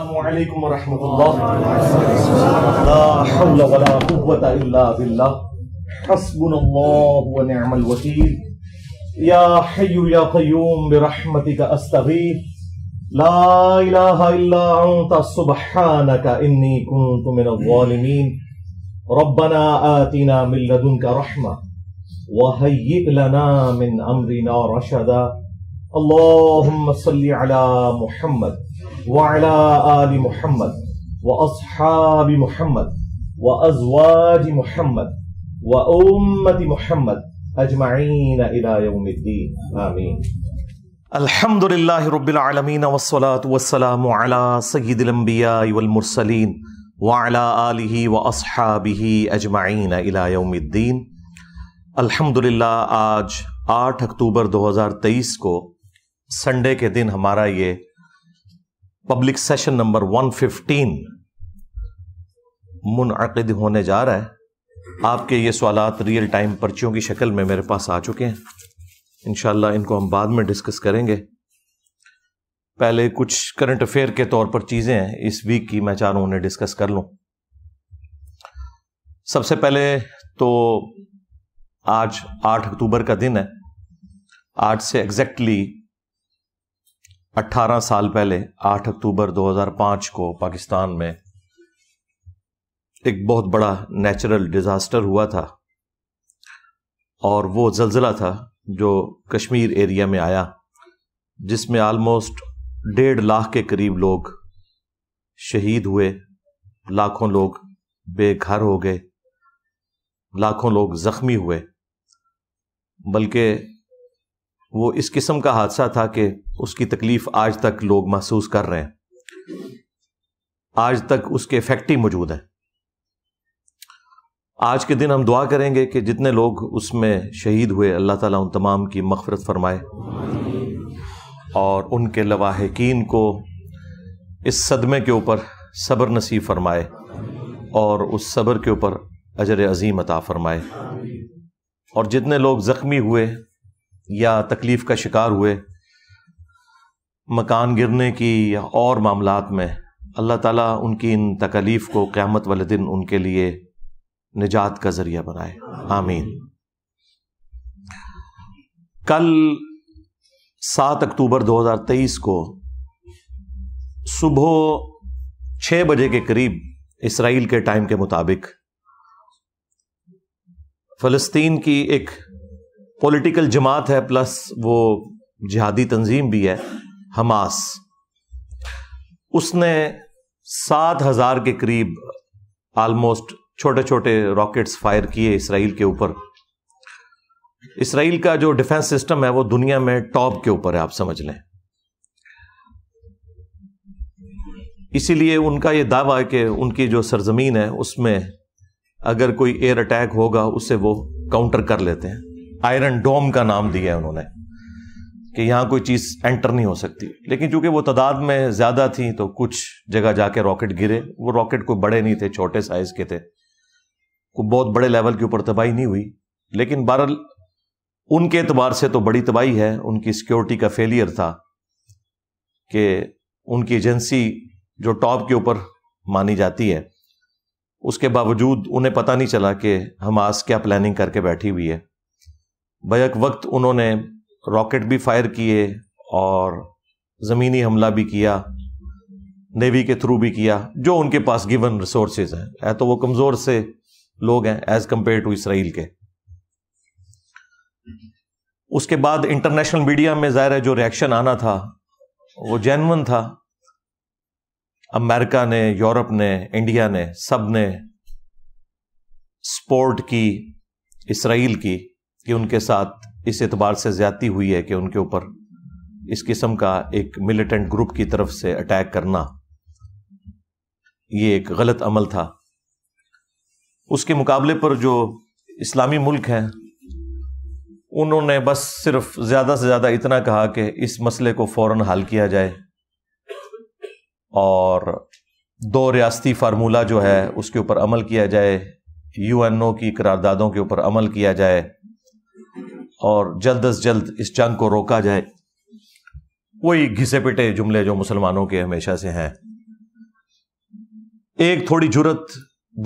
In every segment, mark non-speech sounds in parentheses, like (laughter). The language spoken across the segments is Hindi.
वालेकुम इन्नी कुंतु मिनल रशदा अल्लाहुम्मा अला मुहम्मद वाला आल मोहम्मद व असहाब मोहम्मद व अजवाज मोहम्मद व उम्मत मोहम्मद अजमाइन इलायद्दीन आमीन अल्हम्दुलिल्लाह रब्बिल आलमीन वस्सलातु वस्सलामु अला सय्यिदिल अंबिया वल मुरसलीन व अला आलिहि व असहाबिहि अजमाइन इलायद्दीन अल्हम्दुलिल्लाह आज 8 अक्टूबर 2023 को संडे के दिन हमारा ये पब्लिक सेशन नंबर 115 मुनद होने जा रहा है आपके ये सवाल रियल टाइम पर्चियों की शक्ल में मेरे पास आ चुके हैं इनशाला इनको हम बाद में डिस्कस करेंगे पहले कुछ करंट अफेयर के तौर पर चीज़ें हैं इस वीक की मैं चाह रहा उन्हें डिस्कस कर लूँ सबसे पहले तो आज 8 अक्टूबर का दिन है आज से एग्जैक्टली 18 साल पहले 8 अक्टूबर 2005 को पाकिस्तान में एक बहुत बड़ा नेचुरल डिज़ास्टर हुआ था और वो जलजिला था जो कश्मीर एरिया में आया जिसमें आलमोस्ट डेढ़ लाख के करीब लोग शहीद हुए लाखों लोग बेघर हो गए लाखों लोग ज़ख्मी हुए बल्कि वो इस किस्म का हादसा था कि उसकी तकलीफ आज तक लोग महसूस कर रहे हैं आज तक उसके इफेक्ट ही मौजूद हैं आज के दिन हम दुआ करेंगे कि जितने लोग उसमें शहीद हुए अल्लाह ताला उन तमाम की मफ़रत फरमाए और उनके लवाहकिन को इस सदमे के ऊपर सब्र नसीब फरमाए और उस सब्र के ऊपर अजर अजीम अता फरमाए और जितने लोग ज़ख्मी हुए या तकलीफ का शिकार हुए मकान गिरने की या और मामला में अल्लाह ताला उनकी इन तकलीफ़ को क़्यामत वाले दिन उनके लिए निजात का ज़रिया बनाए आमीन कल सात अक्टूबर 2023 को सुबह छः बजे के करीब इसराइल के टाइम के मुताबिक फ़लस्तीन की एक पॉलिटिकल जमात है प्लस वो जिहादी तंजीम भी है हमास उसने सात हजार के करीब आलमोस्ट छोटे छोटे रॉकेट्स फायर किए इसराइल के ऊपर इसराइल का जो डिफेंस सिस्टम है वो दुनिया में टॉप के ऊपर है आप समझ लें इसीलिए उनका ये दावा है कि उनकी जो सरजमीन है उसमें अगर कोई एयर अटैक होगा उसे वो काउंटर कर लेते हैं आयरन डोम का नाम दिया है उन्होंने कि यहां कोई चीज़ एंटर नहीं हो सकती लेकिन चूंकि वो तादाद में ज़्यादा थी तो कुछ जगह जाके रॉकेट गिरे वो रॉकेट कोई बड़े नहीं थे छोटे साइज़ के थे कोई बहुत बड़े लेवल के ऊपर तबाही नहीं हुई लेकिन बहरल उनके एतबार से तो बड़ी तबाही है उनकी सिक्योरिटी का फेलियर था कि उनकी एजेंसी जो टॉप के ऊपर मानी जाती है उसके बावजूद उन्हें पता नहीं चला कि हम आज क्या प्लानिंग करके बैठी हुई है बैक वक्त उन्होंने रॉकेट भी फायर किए और ज़मीनी हमला भी किया नेवी के थ्रू भी किया जो उनके पास गिवन रिसोर्सेज हैं या तो वो कमज़ोर से लोग हैं एज कंपेयर टू इसराइल के उसके बाद इंटरनेशनल मीडिया में ज़ाहिर है जो रिएक्शन आना था वो जैनवन था अमेरिका ने यूरोप ने इंडिया ने सब ने सपोर्ट की इसराइल की कि उनके साथ इस एतबार से ज्यादती हुई है कि उनके ऊपर इस किस्म का एक मिलिटेंट ग्रुप की तरफ से अटैक करना ये एक गलत अमल था उसके मुकाबले पर जो इस्लामी मुल्क हैं उन्होंने बस सिर्फ ज़्यादा से ज़्यादा इतना कहा कि इस मसले को फ़ौर हल किया जाए और दो रियासती फार्मूला जो है उसके ऊपर अमल किया जाए यू एन ओ की करारदादों के ऊपर अमल किया जाए और जल्द अज जल्द इस जंग को रोका जाए वही घिसे पिटे जुमले जो मुसलमानों के हमेशा से हैं एक थोड़ी जरूरत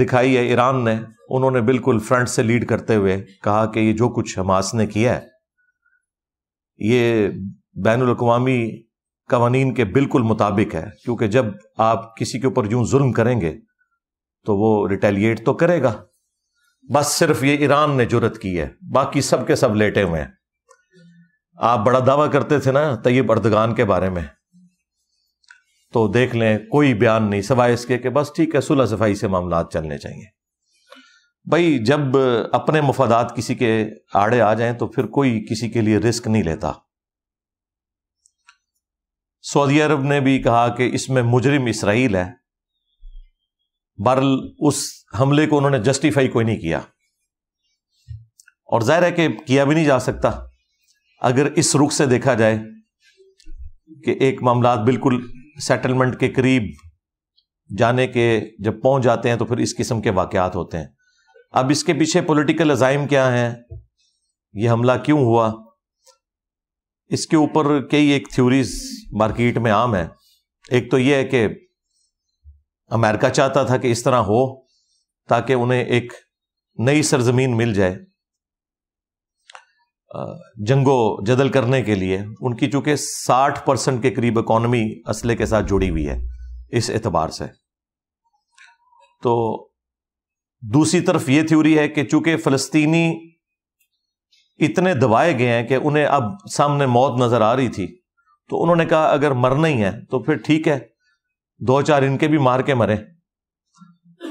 दिखाई है ईरान ने उन्होंने बिल्कुल फ्रंट से लीड करते हुए कहा कि ये जो कुछ हमास ने किया है ये बैन अवी कवानीन के बिल्कुल मुताबिक है क्योंकि जब आप किसी के ऊपर यूं जुल्म करेंगे तो वो रिटेलिएट तो करेगा बस सिर्फ ये ईरान ने जरूरत की है बाकी सब के सब लेटे हुए हैं आप बड़ा दावा करते थे ना तयब अर्दगान के बारे में तो देख लें कोई बयान नहीं सवाए इसके कि बस ठीक है सुलह सफाई से मामला चलने चाहिए भाई जब अपने मुफादात किसी के आड़े आ जाएं तो फिर कोई किसी के लिए रिस्क नहीं लेता सऊदी अरब ने भी कहा कि इसमें मुजरिम इसराइल है बरल उस हमले को उन्होंने जस्टिफाई कोई नहीं किया और जाहिर है कि किया भी नहीं जा सकता अगर इस रुख से देखा जाए कि एक मामला बिल्कुल सेटलमेंट के करीब जाने के जब पहुंच जाते हैं तो फिर इस किस्म के वाक़ात होते हैं अब इसके पीछे पॉलिटिकल अजाइम क्या हैं यह हमला क्यों हुआ इसके ऊपर कई एक थ्योरीज मार्केट में आम है एक तो यह है कि अमेरिका चाहता था कि इस तरह हो ताकि उन्हें एक नई सरजमीन मिल जाए जंगो जदल करने के लिए उनकी चूंकि 60 परसेंट के करीब इकॉनमी असले के साथ जुड़ी हुई है इस एतबार से तो दूसरी तरफ ये थ्योरी है कि चूंकि फ़लस्तीनी इतने दबाए गए हैं कि उन्हें अब सामने मौत नज़र आ रही थी तो उन्होंने कहा अगर मरना ही है तो फिर ठीक है दो चार इनके भी मार के मरे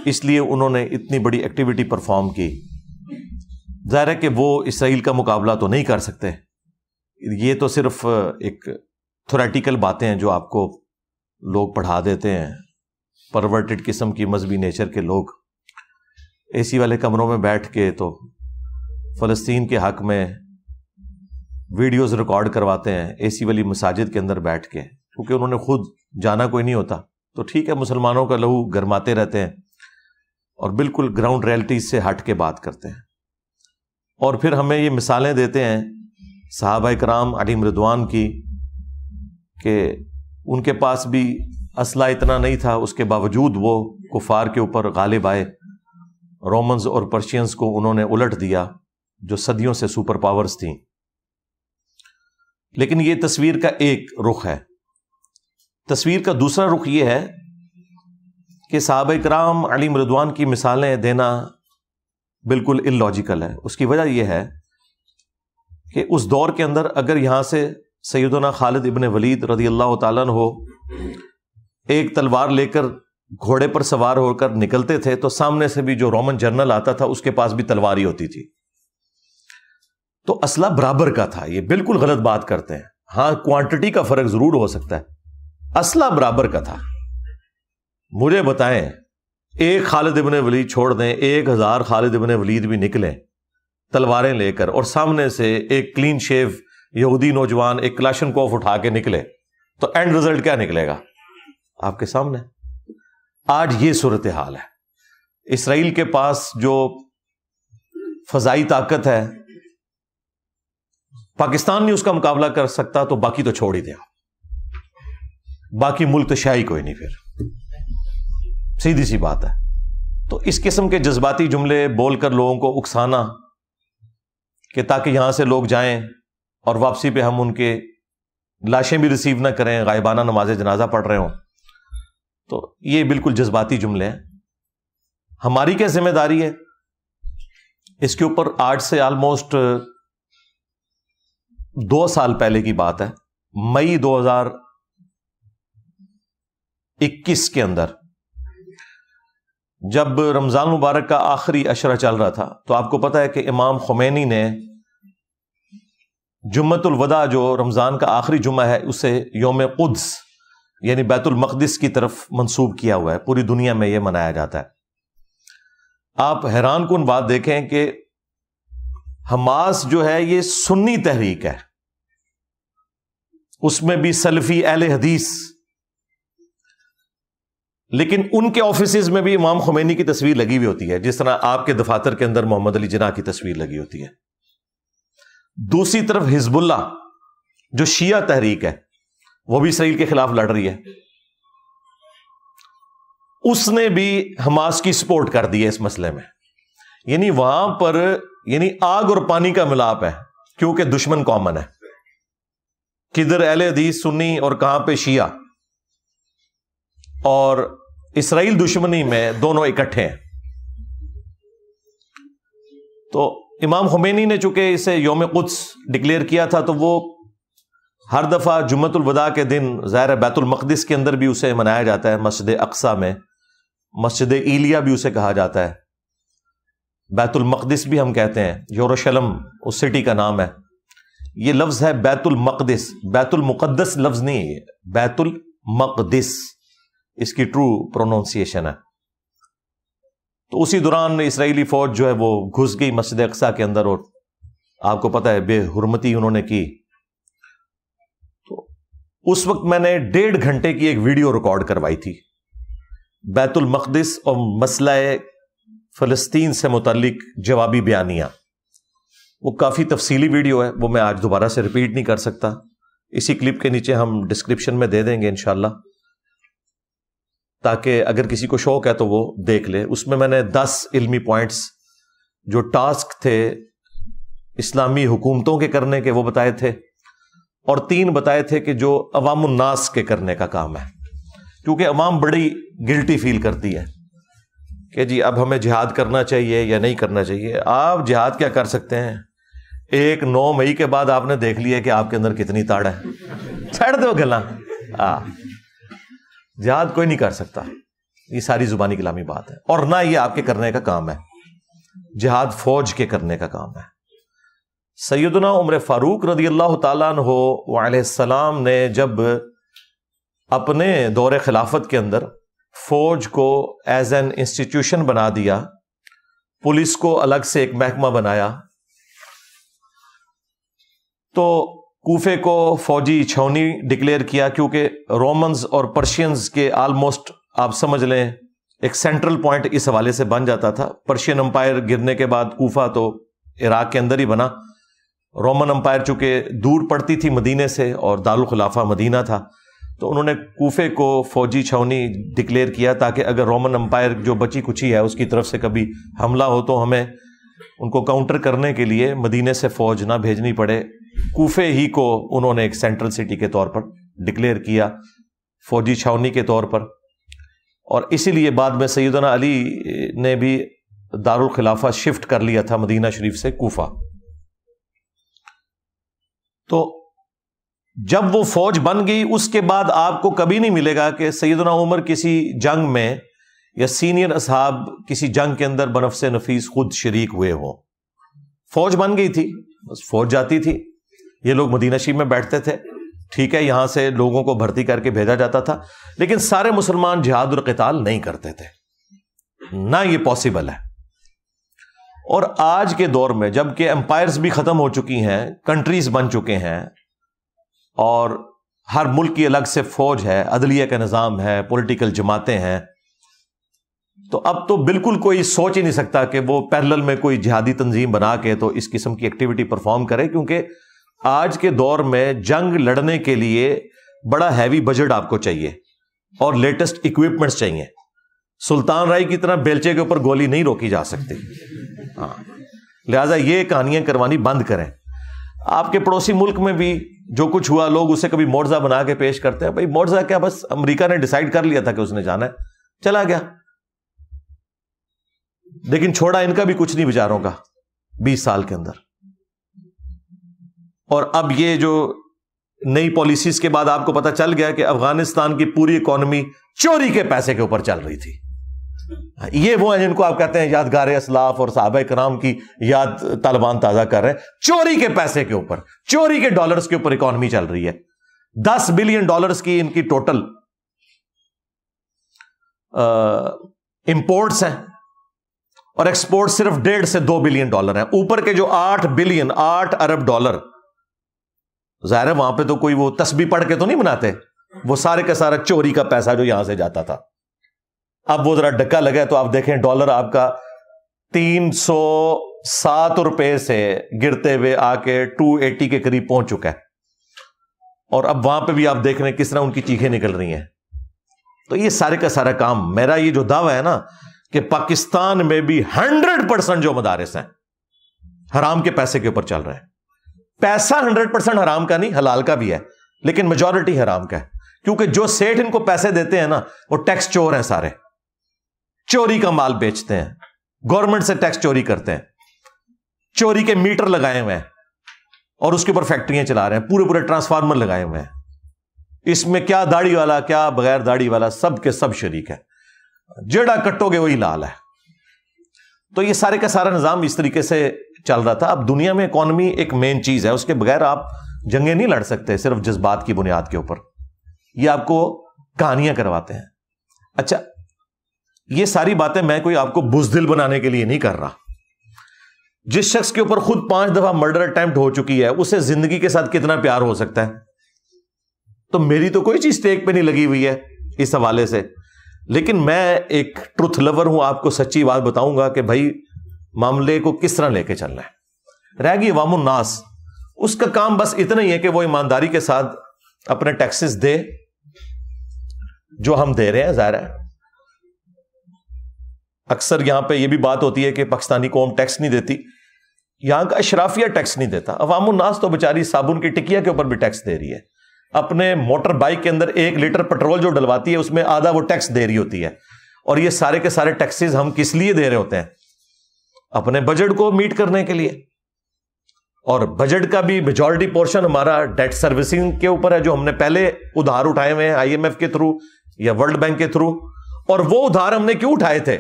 इसलिए उन्होंने इतनी बड़ी एक्टिविटी परफॉर्म की ज़ाहिर है कि वो इसराइल का मुकाबला तो नहीं कर सकते ये तो सिर्फ एक थोरेटिकल बातें हैं जो आपको लोग पढ़ा देते हैं परवर्टेड किस्म की मजहबी नेचर के लोग ए सी वाले कमरों में बैठ के तो फ़लस्तीन के हक में वीडियोस रिकॉर्ड करवाते हैं ए सी वाली मसाजिद के अंदर बैठ के क्योंकि उन्होंने खुद जाना कोई नहीं होता तो ठीक है मुसलमानों का लहू गरमाते रहते हैं और बिल्कुल ग्राउंड रियलिटी से हट के बात करते हैं और फिर हमें ये मिसालें देते हैं साहब कराम अली मृदवान की कि उनके पास भी असला इतना नहीं था उसके बावजूद वो कुफार के ऊपर गालिब आए रोमन्स और पर्शियंस को उन्होंने उलट दिया जो सदियों से सुपर पावर्स थी लेकिन ये तस्वीर का एक रुख है तस्वीर का दूसरा रुख ये है कि साहब कराम अली मरदवान की मिसालें देना बिल्कुल इलॉजिकल है उसकी वजह यह है कि उस दौर के अंदर अगर यहाँ से सैदना खालिद इबन वलीद रजी अल्लाह तन हो एक तलवार लेकर घोड़े पर सवार होकर निकलते थे तो सामने से भी जो रोमन जर्नल आता था उसके पास भी तलवार ही होती थी तो असला बराबर का था ये बिल्कुल गलत बात करते हैं हाँ क्वांटिटी का फर्क जरूर हो सकता है असला बराबर का था मुझे बताएं एक खालिद इबन वलीद छोड़ दें एक हज़ार खालिद इबन वलीद भी निकले तलवारें लेकर और सामने से एक क्लीन शेव यहूदी नौजवान एक क्लाशन कोफ उठा के निकले तो एंड रिजल्ट क्या निकलेगा आपके सामने आज ये सूरत हाल है इसराइल के पास जो फजाई ताकत है पाकिस्तान नहीं उसका मुकाबला कर सकता तो बाकी तो छोड़ ही दिया बाकी मुल्क तो शाही कोई नहीं फिर सीधी सी बात है तो इस किस्म के जज्बाती जुमले बोलकर लोगों को उकसाना कि ताकि यहां से लोग जाएं और वापसी पे हम उनके लाशें भी रिसीव ना करें गायबाना नमाज जनाजा पढ़ रहे हों तो ये बिल्कुल जज्बाती जुमले हैं हमारी क्या जिम्मेदारी है इसके ऊपर आज से ऑलमोस्ट दो साल पहले की बात है मई 2021 के अंदर जब रमज़ान मुबारक का आखिरी अशरा चल रहा था तो आपको पता है कि इमाम खुमैनी ने जुम्मतुलवदा जो रमज़ान का आखिरी जुम्मा है उसे योम कुद्स यानी बैतुलमक़दस की तरफ मंसूब किया हुआ है पूरी दुनिया में यह मनाया जाता है आप हैरान कन बात देखें कि हमास जो है यह सुन्नी तहरीक है उसमें भी सलफ़ी अहल हदीस लेकिन उनके ऑफिस में भी इमाम खुमैनी की तस्वीर लगी हुई होती है जिस तरह आपके दफातर के अंदर मोहम्मद अली जना की तस्वीर लगी होती है दूसरी तरफ हिजबुल्ला जो शिया तहरीक है वह भी इसराइल के खिलाफ लड़ रही है उसने भी हमास की सपोर्ट कर दी है इस मसले में यानी वहां पर यानी आग और पानी का मिलाप है क्योंकि दुश्मन कॉमन है किधर अहल हदीस सुन्नी और कहां पे शिया और इसराइल दुश्मनी में दोनों इकट्ठे हैं तो इमाम हुमैनी ने चूंकि इसे योम कुछ डिक्लेयर किया था तो वो हर दफ़ा जुम्मतुलवदा के दिन जहर बैतुलमक़दस के अंदर भी उसे मनाया जाता है मस्जिद अक्सा में मस्जिद ईलिया भी उसे कहा जाता है बैतुलमक़दस भी हम कहते हैं यरूशलम उस सिटी का नाम है ये लफ्ज़ है बैतुलमक़दस बैतुलमुक़दस लफ्ज़ नहीं है बैतुलमक़दस इसकी ट्रू प्रोनाउंसिएशन है तो उसी दौरान इसराइली फौज जो है वो घुस गई मस्जिद अक्सा के अंदर और आपको पता है बेहरमती उन्होंने की तो उस वक्त मैंने डेढ़ घंटे की एक वीडियो रिकॉर्ड करवाई थी बैतुल मकदस और मसला फलस्तीन से मुतलिक जवाबी बयानिया वो काफ़ी तफसीली वीडियो है वो मैं आज दोबारा से रिपीट नहीं कर सकता इसी क्लिप के नीचे हम डिस्क्रिप्शन में दे देंगे इनशाला ताकि अगर किसी को शौक है तो वो देख ले उसमें मैंने दस इल्मी पॉइंट्स जो टास्क थे इस्लामी हुकूमतों के करने के वो बताए थे और तीन बताए थे कि जो अवामनास के करने का काम है क्योंकि अवाम बड़ी गिल्टी फील करती है कि जी अब हमें जिहाद करना चाहिए या नहीं करना चाहिए आप जिहाद क्या कर सकते हैं एक नौ मई के बाद आपने देख लिया कि आपके अंदर कितनी ताड़ है (laughs) छड़ दो गला हाँ जिहाद कोई नहीं कर सकता ये सारी जुबानी कलामी बात है और ना ये आपके करने का काम है जिहाद फौज के करने का काम है सैदना उम्र फारूक रदी अल्लाह तसलाम ने जब अपने दौर खिलाफत के अंदर फौज को एज एन इंस्टीट्यूशन बना दिया पुलिस को अलग से एक महकमा बनाया तो कोफे को फौजी छौनी डिक्लेयर किया क्योंकि रोमन्स और पर्शियंस के आलमोस्ट आप समझ लें एक सेंट्रल पॉइंट इस हवाले से बन जाता था पर्शियन अंपायर गिरने के बाद कूफा तो इराक के अंदर ही बना रोमन अंपायर चूंकि दूर पड़ती थी मदीने से और दारुल दारुलखिलाफा मदीना था तो उन्होंने कोफे को फौजी छौनी डिक्लेयर किया ताकि अगर रोमन अंपायर जो बची कुची है उसकी तरफ से कभी हमला हो तो हमें उनको काउंटर करने के लिए मदीने से फौज ना भेजनी पड़े कूफे ही को उन्होंने एक सेंट्रल सिटी के तौर पर डिक्लेयर किया फौजी छावनी के तौर पर और इसीलिए बाद में सैदना अली ने भी दारुल खिलाफा शिफ्ट कर लिया था मदीना शरीफ से कोफा तो जब वो फौज बन गई उसके बाद आपको कभी नहीं मिलेगा कि सैदना उमर किसी जंग में या सीनियर असहाब किसी जंग के अंदर बनफ से नफीस खुद शरीक हुए हों फौज बन गई थी बस फौज जाती थी ये लोग मदीना शरीफ में बैठते थे ठीक है यहां से लोगों को भर्ती करके भेजा जाता था लेकिन सारे मुसलमान जिहाद और कताल नहीं करते थे ना ये पॉसिबल है और आज के दौर में जबकि एम्पायर्स भी खत्म हो चुकी हैं कंट्रीज बन चुके हैं और हर मुल्क की अलग से फौज है अदलिया का निज़ाम है पोलिटिकल जमातें हैं तो अब तो बिल्कुल कोई सोच ही नहीं सकता कि वो पैरल में कोई जिहादी तंजीम बना के तो इस किस्म की एक्टिविटी परफॉर्म करे क्योंकि आज के दौर में जंग लड़ने के लिए बड़ा हैवी बजट आपको चाहिए और लेटेस्ट इक्विपमेंट्स चाहिए सुल्तान राय की तरह बेलचे के ऊपर गोली नहीं रोकी जा सकती हाँ लिहाजा ये कहानियां करवानी बंद करें आपके पड़ोसी मुल्क में भी जो कुछ हुआ लोग उसे कभी मोर्जा बना के पेश करते हैं भाई मोर्जा क्या बस अमेरिका ने डिसाइड कर लिया था कि उसने जाना है चला गया लेकिन छोड़ा इनका भी कुछ नहीं बिचारों का बीस साल के अंदर और अब ये जो नई पॉलिसीज के बाद आपको पता चल गया कि अफगानिस्तान की पूरी इकोनॉमी चोरी के पैसे के ऊपर चल रही थी ये वो है जिनको आप कहते हैं यादगार असलाफ और साहब कराम की याद तालिबान ताजा कर रहे हैं चोरी के पैसे के ऊपर चोरी के डॉलर के ऊपर इकॉनमी चल रही है दस बिलियन डॉलर की इनकी टोटल इंपोर्ट्स हैं और एक्सपोर्ट सिर्फ डेढ़ से दो बिलियन डॉलर है ऊपर के जो आठ बिलियन आठ अरब डॉलर तो जाहिर है वहां पे तो कोई वो तस्बी पढ़ के तो नहीं बनाते वो सारे का सारा चोरी का पैसा जो यहां से जाता था अब वो जरा डक्का लगा तो आप देखें डॉलर आपका तीन सौ सात रुपए से गिरते हुए आके टू एटी के करीब पहुंच चुका है और अब वहां पे भी आप देख रहे हैं किस तरह उनकी चीखें निकल रही हैं तो ये सारे का सारा काम मेरा ये जो दावा है ना कि पाकिस्तान में भी हंड्रेड परसेंट जो मदारस हैं हराम के पैसे के ऊपर चल रहे हैं पैसा हंड्रेड परसेंट हराम का नहीं हलाल का भी है लेकिन मेजोरिटी हराम का है क्योंकि जो सेठ इनको पैसे देते हैं ना वो टैक्स चोर हैं सारे चोरी का माल बेचते हैं गवर्नमेंट से टैक्स चोरी करते हैं चोरी के मीटर लगाए हुए हैं और उसके ऊपर फैक्ट्रियां चला रहे हैं पूरे पूरे ट्रांसफार्मर लगाए हुए हैं इसमें क्या दाढ़ी वाला क्या बगैर दाढ़ी वाला सब के सब शरीक है जेड़ा कट्टोगे वही लाल है तो ये सारे का सारा निज़ाम इस तरीके से चल रहा था अब दुनिया में इकोनॉमी एक मेन चीज़ है उसके बगैर आप जंगे नहीं लड़ सकते सिर्फ जज्बात की बुनियाद के ऊपर यह आपको कहानियां करवाते हैं अच्छा ये सारी बातें मैं कोई आपको बुजदिल बनाने के लिए नहीं कर रहा जिस शख्स के ऊपर खुद पांच दफा मर्डर अटैम्प्ट हो चुकी है उसे जिंदगी के साथ कितना प्यार हो सकता है तो मेरी तो कोई चीज टेक पे नहीं लगी हुई है इस हवाले से लेकिन मैं एक ट्रुथ लवर हूं आपको सच्ची बात बताऊंगा कि भाई मामले को किस तरह लेके चलना है रह गई वामुन्नास उसका काम बस इतना ही है कि वो ईमानदारी के साथ अपने टैक्सेस दे जो हम दे रहे हैं जाहिर है अक्सर यहां पे ये भी बात होती है कि पाकिस्तानी कौम टैक्स नहीं देती यहां का अशराफिया टैक्स नहीं देता अवामनास तो बेचारी साबुन की टिकिया के ऊपर भी टैक्स दे रही है अपने मोटर बाइक के अंदर एक लीटर पेट्रोल जो डलवाती है उसमें आधा वो टैक्स दे रही होती है और ये सारे के सारे टैक्सेस हम किस लिए दे रहे होते हैं अपने बजट को मीट करने के लिए और बजट का भी मेजोरिटी पोर्शन हमारा डेट सर्विसिंग के ऊपर है जो हमने पहले उधार उठाए हुए हैं आईएमएफ के थ्रू या वर्ल्ड बैंक के थ्रू और वो उधार हमने क्यों उठाए थे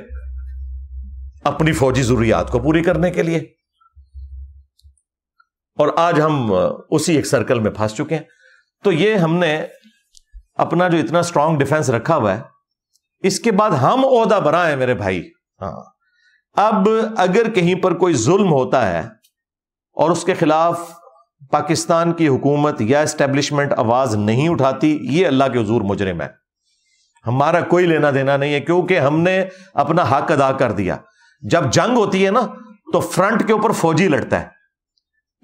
अपनी फौजी जरूरियात को पूरी करने के लिए और आज हम उसी एक सर्कल में फंस चुके हैं तो ये हमने अपना जो इतना स्ट्रांग डिफेंस रखा हुआ है इसके बाद हम ओहदा बनाए मेरे भाई हाँ अब अगर कहीं पर कोई जुल्म होता है और उसके खिलाफ पाकिस्तान की हुकूमत या इस्टेब्लिशमेंट आवाज नहीं उठाती ये अल्लाह के हजूर मुजरिम है हमारा कोई लेना देना नहीं है क्योंकि हमने अपना हक अदा कर दिया जब जंग होती है ना तो फ्रंट के ऊपर फौजी लड़ता है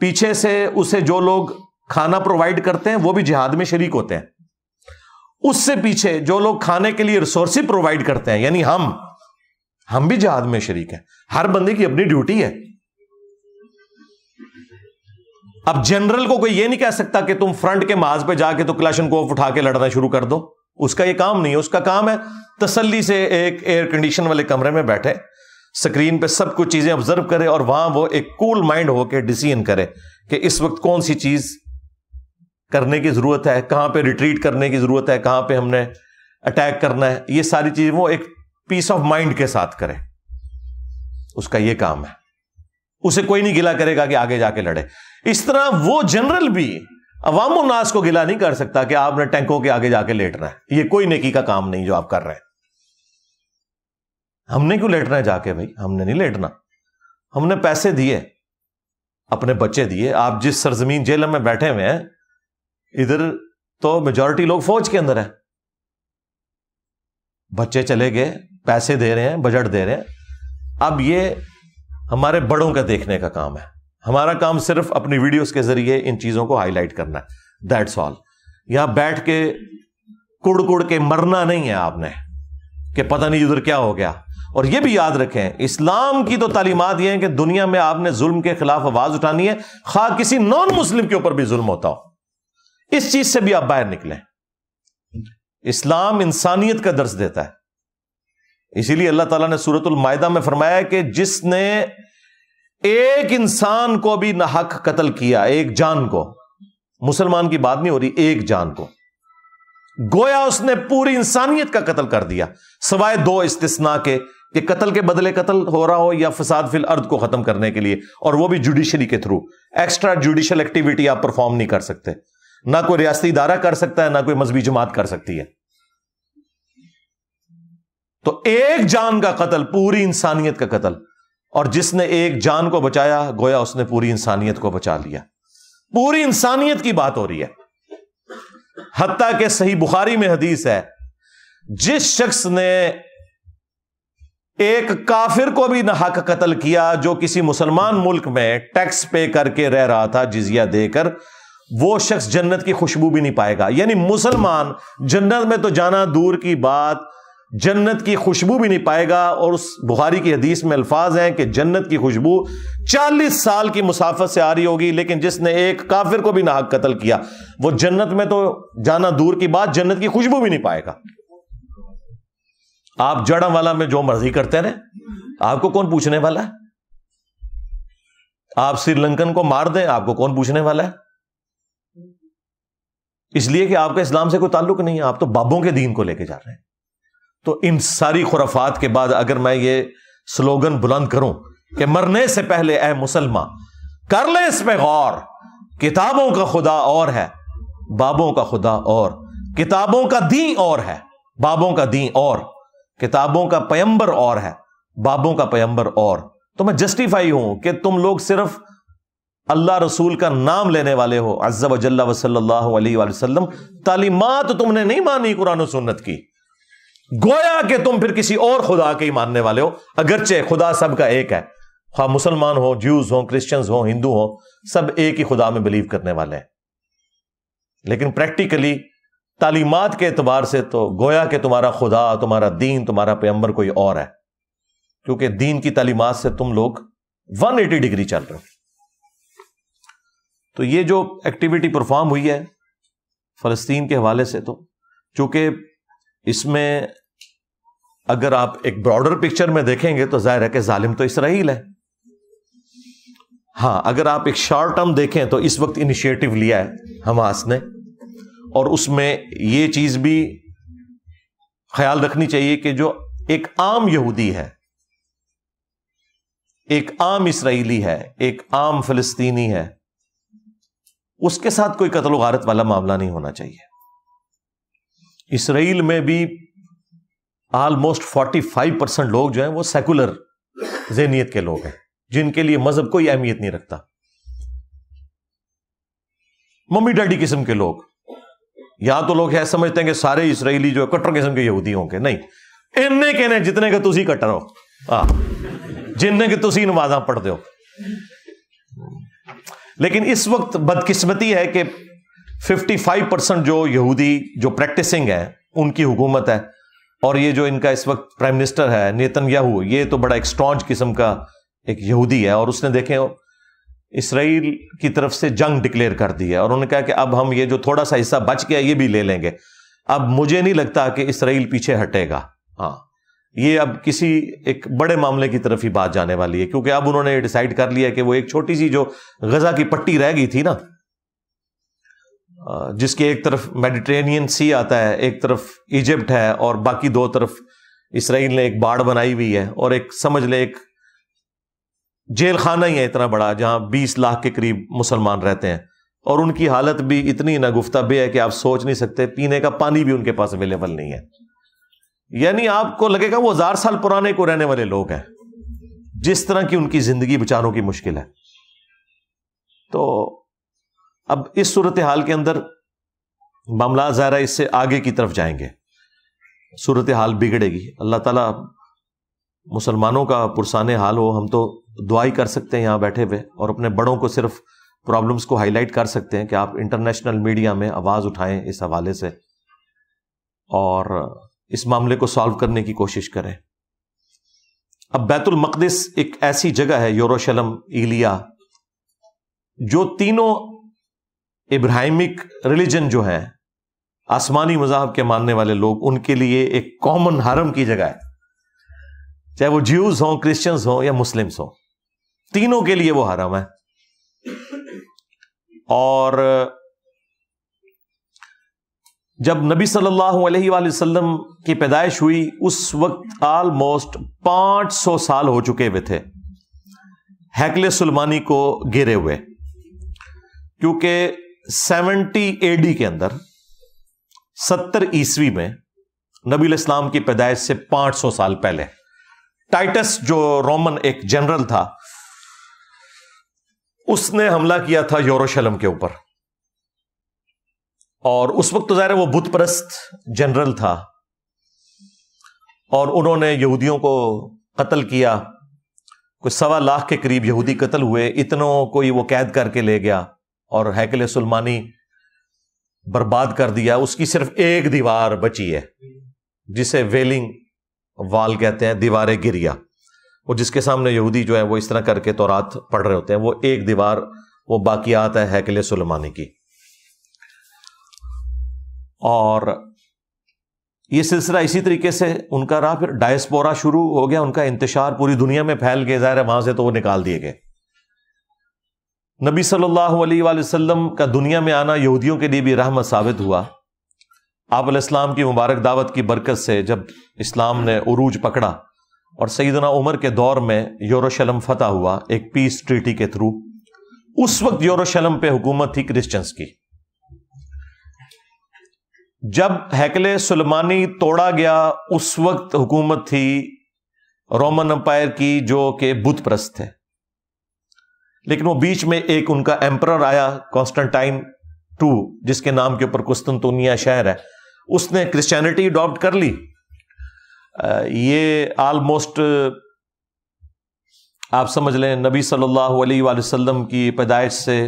पीछे से उसे जो लोग खाना प्रोवाइड करते हैं वो भी जिहाद में शरीक होते हैं उससे पीछे जो लोग खाने के लिए रिसोर्स प्रोवाइड करते हैं यानी हम हम भी जिहाद में शरीक हैं हर बंदे की अपनी ड्यूटी है अब जनरल को कोई यह नहीं कह सकता कि तुम फ्रंट के माज पे जाके तो क्लाशन को उठा के लड़ना शुरू कर दो उसका ये काम नहीं है उसका काम है तसल्ली से एक एयर कंडीशन वाले कमरे में बैठे स्क्रीन पे सब कुछ चीजें ऑब्जर्व करे और वहां वो एक कूल माइंड होकर डिसीजन करे कि इस वक्त कौन सी चीज करने की ज़रूरत है कहां पे रिट्रीट करने की ज़रूरत है कहां पे हमने अटैक करना है ये सारी चीज़ वो एक पीस ऑफ माइंड के साथ करें उसका ये काम है उसे कोई नहीं गिला करेगा कि आगे जाके लड़े इस तरह वो जनरल भी अवाम उन्नास को गिला नहीं कर सकता कि आपने टैंकों के आगे जाके लेटना है यह कोई नेकी का काम नहीं जो आप कर रहे हैं हमने क्यों लेटना है जाके भाई हमने नहीं लेटना हमने पैसे दिए अपने बच्चे दिए आप जिस सरजमीन जेल में बैठे हुए हैं इधर तो मेजोरिटी लोग फौज के अंदर है बच्चे चले गए पैसे दे रहे हैं बजट दे रहे हैं अब ये हमारे बड़ों का देखने का काम है हमारा काम सिर्फ अपनी वीडियोस के जरिए इन चीजों को हाईलाइट करना है दैट्स ऑल यहां बैठ के कुड़ कुड़ के मरना नहीं है आपने कि पता नहीं उधर क्या हो गया और यह भी याद रखें इस्लाम की तो तालीमत यह है कि दुनिया में आपने जुल्म के खिलाफ आवाज उठानी है खा किसी नॉन मुस्लिम के ऊपर भी जुल्म होता हो इस चीज से भी आप बाहर निकले इस्लाम इंसानियत का दर्ज देता है इसीलिए अल्लाह ताला ने सूरतुल मायदा में फरमाया कि जिसने एक इंसान को भी नाहक कत्ल किया एक जान को मुसलमान की बात नहीं हो रही एक जान को गोया उसने पूरी इंसानियत का कत्ल कर दिया सवाए दो इस्तना के कि कत्ल के बदले कत्ल हो रहा हो या फसाद फिल अर्द को खत्म करने के लिए और वो भी जुडिशरी के थ्रू एक्स्ट्रा जुडिशल एक्टिविटी आप परफॉर्म नहीं कर सकते ना कोई रियासती इदारा कर सकता है ना कोई मजहबी जमात कर सकती है तो एक जान का कतल पूरी इंसानियत का कतल और जिसने एक जान को बचाया गोया उसने पूरी इंसानियत को बचा लिया पूरी इंसानियत की बात हो रही है हत्या के सही बुखारी में हदीस है जिस शख्स ने एक काफिर को भी नहाक कतल किया जो किसी मुसलमान मुल्क में टैक्स पे करके रह रहा था जिजिया देकर वो शख्स जन्नत की खुशबू भी नहीं पाएगा यानी मुसलमान जन्नत में तो जाना दूर की बात जन्नत की खुशबू भी नहीं पाएगा और उस बुहारी की हदीस में अल्फाज हैं कि जन्नत की खुशबू 40 साल की मुसाफत से आ रही होगी लेकिन जिसने एक काफिर को भी नाहक कत्ल किया वो जन्नत में तो जाना दूर की बात जन्नत की खुशबू भी नहीं पाएगा आप जड़ा वाला में जो मर्जी करते रहे आपको कौन पूछने वाला है आप श्रीलंकन को मार दें आपको कौन पूछने वाला है इसलिए कि आपका इस्लाम से कोई ताल्लुक नहीं है आप तो बाबों के दीन को लेके जा रहे हैं तो इन सारी खुराफात के बाद अगर मैं ये स्लोगन बुलंद करूं कि मरने से पहले ए मुसलमान कर ले इस पे गौर किताबों का खुदा और है बाबों का खुदा और किताबों का दी और है बाबों का दी और किताबों का पयंबर और है बाबों का पैंबर और तो मैं जस्टिफाई हूं कि तुम लोग सिर्फ अल्लाह रसूल का नाम लेने वाले हो अजब वजल्ला वसलम तालीमत तुमने नहीं मानी कुरान सुन्नत की गोया के तुम फिर किसी और खुदा के ही मानने वाले हो अगरचे खुदा सबका एक है खा मुसलमान हो ज्यूज हो क्रिश्चियंस हो हिंदू हो सब एक ही खुदा में बिलीव करने वाले हैं लेकिन प्रैक्टिकली तालीमत के एतबार से तो गोया के तुम्हारा खुदा तुम्हारा दीन तुम्हारा पैम्बर कोई और है क्योंकि दीन की तालीमत से तुम लोग 180 डिग्री चल रहे हो तो ये जो एक्टिविटी परफॉर्म हुई है फ़लस्तीन के हवाले से तो चूंकि इसमें अगर आप एक ब्रॉडर पिक्चर में देखेंगे तो जाहिर है कि जालिम तो इसराइल है हाँ अगर आप एक शॉर्ट टर्म देखें तो इस वक्त इनिशिएटिव लिया है हमास ने और उसमें ये चीज़ भी ख्याल रखनी चाहिए कि जो एक आम यहूदी है एक आम इसराइली है एक आम फलस्तीनी है उसके साथ कोई कतल गारत वाला मामला नहीं होना चाहिए इसराइल में भी ऑलमोस्ट 45 परसेंट लोग जो हैं वो सेकुलर जहनीत के लोग हैं जिनके लिए मजहब कोई अहमियत नहीं रखता मम्मी डैडी किस्म के लोग या तो लोग ऐसा समझते हैं कि सारे इसराइली जो है कट्टर किस्म के यहूदी होंगे नहीं इन्ने कहने जितने के तुम कट्टर हो हाँ जिनने के तुम नमाजा पढ़ते हो लेकिन इस वक्त बदकिस्मती है कि 55 परसेंट जो यहूदी जो प्रैक्टिसिंग है उनकी हुकूमत है और ये जो इनका इस वक्त प्राइम मिनिस्टर है नेतन याहू ये तो बड़ा एक स्ट्रॉन्च किस्म का एक यहूदी है और उसने देखे इसराइल की तरफ से जंग डिक्लेयर कर दी है और उन्होंने कहा कि अब हम ये जो थोड़ा सा हिस्सा बच गया ये भी ले लेंगे अब मुझे नहीं लगता कि इसराइल पीछे हटेगा हाँ ये अब किसी एक बड़े मामले की तरफ ही बात जाने वाली है क्योंकि अब उन्होंने डिसाइड कर लिया कि वो एक छोटी सी जो गजा की पट्टी रह गई थी ना जिसके एक तरफ मेडिटेरेनियन सी आता है एक तरफ इजिप्ट है और बाकी दो तरफ इसराइल ने एक बाढ़ बनाई हुई है और एक समझ ले एक जेल खाना ही है इतना बड़ा जहां बीस लाख के करीब मुसलमान रहते हैं और उनकी हालत भी इतनी नागुफ्ता बे है कि आप सोच नहीं सकते पीने का पानी भी उनके पास अवेलेबल नहीं है यानी आपको लगेगा वो हजार साल पुराने को रहने वाले लोग हैं जिस तरह की उनकी जिंदगी बेचारों की मुश्किल है तो अब इस सूरत हाल के अंदर मामला ज़ाहिर इससे आगे की तरफ जाएंगे सूरत हाल बिगड़ेगी अल्लाह तला मुसलमानों का पुरसान हाल हो हम तो दुआई कर सकते हैं यहां बैठे हुए और अपने बड़ों को सिर्फ प्रॉब्लम्स को हाईलाइट कर सकते हैं कि आप इंटरनेशनल मीडिया में आवाज़ उठाएं इस हवाले से और इस मामले को सॉल्व करने की कोशिश करें अब बैतुल मकदस एक ऐसी जगह है यूरोशलम इलिया जो तीनों इब्राहिमिक रिलीजन जो है आसमानी मजाब के मानने वाले लोग उनके लिए एक कॉमन हरम की जगह है चाहे वो ज्यूज हो क्रिश्चियंस हों या मुस्लिम हों तीनों के लिए वो हरम है और जब नबी सल्लल्लाहु अलैहि वसल्लम की पैदाइश हुई उस वक्त आलमोस्ट 500 साल हो चुके हुए थे हैकले सुलमानी को गिरे हुए क्योंकि 70 एडी के अंदर 70 ईस्वी में नबी इस्लाम की पैदाइश से 500 साल पहले टाइटस जो रोमन एक जनरल था उसने हमला किया था यूरोशलम के ऊपर और उस वक्त तो ज़ाहिर है वो बुत परस्त जनरल था और उन्होंने यहूदियों को कत्ल किया कुछ सवा लाख के करीब यहूदी कत्ल हुए इतनों को ही वो कैद करके ले गया और हैकल सलमानी बर्बाद कर दिया उसकी सिर्फ एक दीवार बची है जिसे वेलिंग वाल कहते हैं दीवार गिरिया और जिसके सामने यहूदी जो है वो इस तरह करके तोरात पढ़ रहे होते हैं वो एक दीवार वो बाकी आता है हैकल सलमानी की और ये सिलसिला इसी तरीके से उनका रहा फिर डायस्पोरा शुरू हो गया उनका इंतशार पूरी दुनिया में फैल गया ज़ाहिर है वहां से तो वो निकाल दिए गए नबी सल्लल्लाहु अलैहि वसल्लम का दुनिया में आना यहूदियों के लिए भी रहमत साबित हुआ आप इस्लाम की मुबारक दावत की बरकत से जब इस्लाम ने उरूज पकड़ा और सईदना उमर के दौर में यरूशलेम फतह हुआ एक पीस ट्रीटी के थ्रू उस वक्त यरूशलेम पर हुकूमत थी क्रिश्चियंस की जब हैकले सुलेमानी तोड़ा गया उस वक्त हुकूमत थी रोमन अंपायर की जो कि बुत थे लेकिन वो बीच में एक उनका एम्पर आया कॉन्स्टेंटाइन टू जिसके नाम के ऊपर कुस्तनतुनिया शहर है उसने क्रिश्चियनिटी अडॉप्ट कर ली ये आलमोस्ट आप समझ लें नबी सल्लल्लाहु अलैहि वसल्लम की पैदाइश से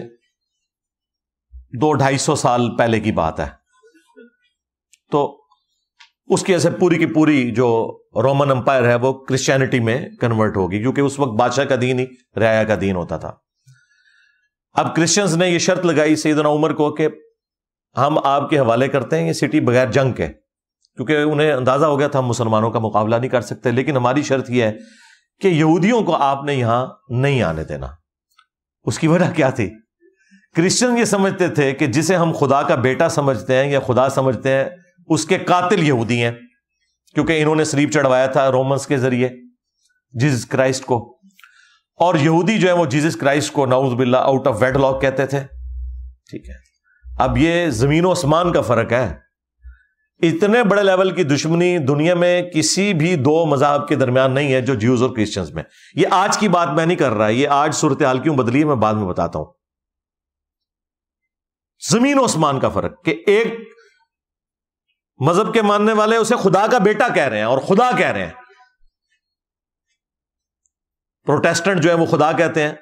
दो ढाई सौ साल पहले की बात है तो उसकी ऐसे पूरी की पूरी जो रोमन अंपायर है वो क्रिश्चियनिटी में कन्वर्ट होगी क्योंकि उस वक्त बादशाह का दीन ही रया का दीन होता था अब क्रिश्चियंस ने यह शर्त लगाई सईदना उमर को कि हम आपके हवाले करते हैं ये सिटी बगैर जंग के क्योंकि उन्हें अंदाजा हो गया था हम मुसलमानों का मुकाबला नहीं कर सकते लेकिन हमारी शर्त यह है कि यहूदियों को आपने यहां नहीं आने देना उसकी वजह क्या थी क्रिश्चियन ये समझते थे कि जिसे हम खुदा का बेटा समझते हैं या खुदा समझते हैं उसके कातिल यहूदी हैं क्योंकि इन्होंने सलीब चढ़वाया था रोमन्स के जरिए जीसस क्राइस्ट को और यहूदी जो है वो जीसस क्राइस्ट को नाउज बिल्ला आउट ऑफ वेडलॉक कहते थे ठीक है अब ये जमीन आसमान का फर्क है इतने बड़े लेवल की दुश्मनी दुनिया में किसी भी दो मजहब के दरमियान नहीं है जो ज्यूज और क्रिश्चियंस में ये आज की बात मैं नहीं कर रहा ये आज सूरत हाल क्यों बदली है मैं बाद में बताता हूं जमीन आसमान का फर्क कि एक मजहब के मानने वाले उसे खुदा का बेटा कह रहे हैं और खुदा कह रहे हैं प्रोटेस्टेंट जो है वो खुदा कहते हैं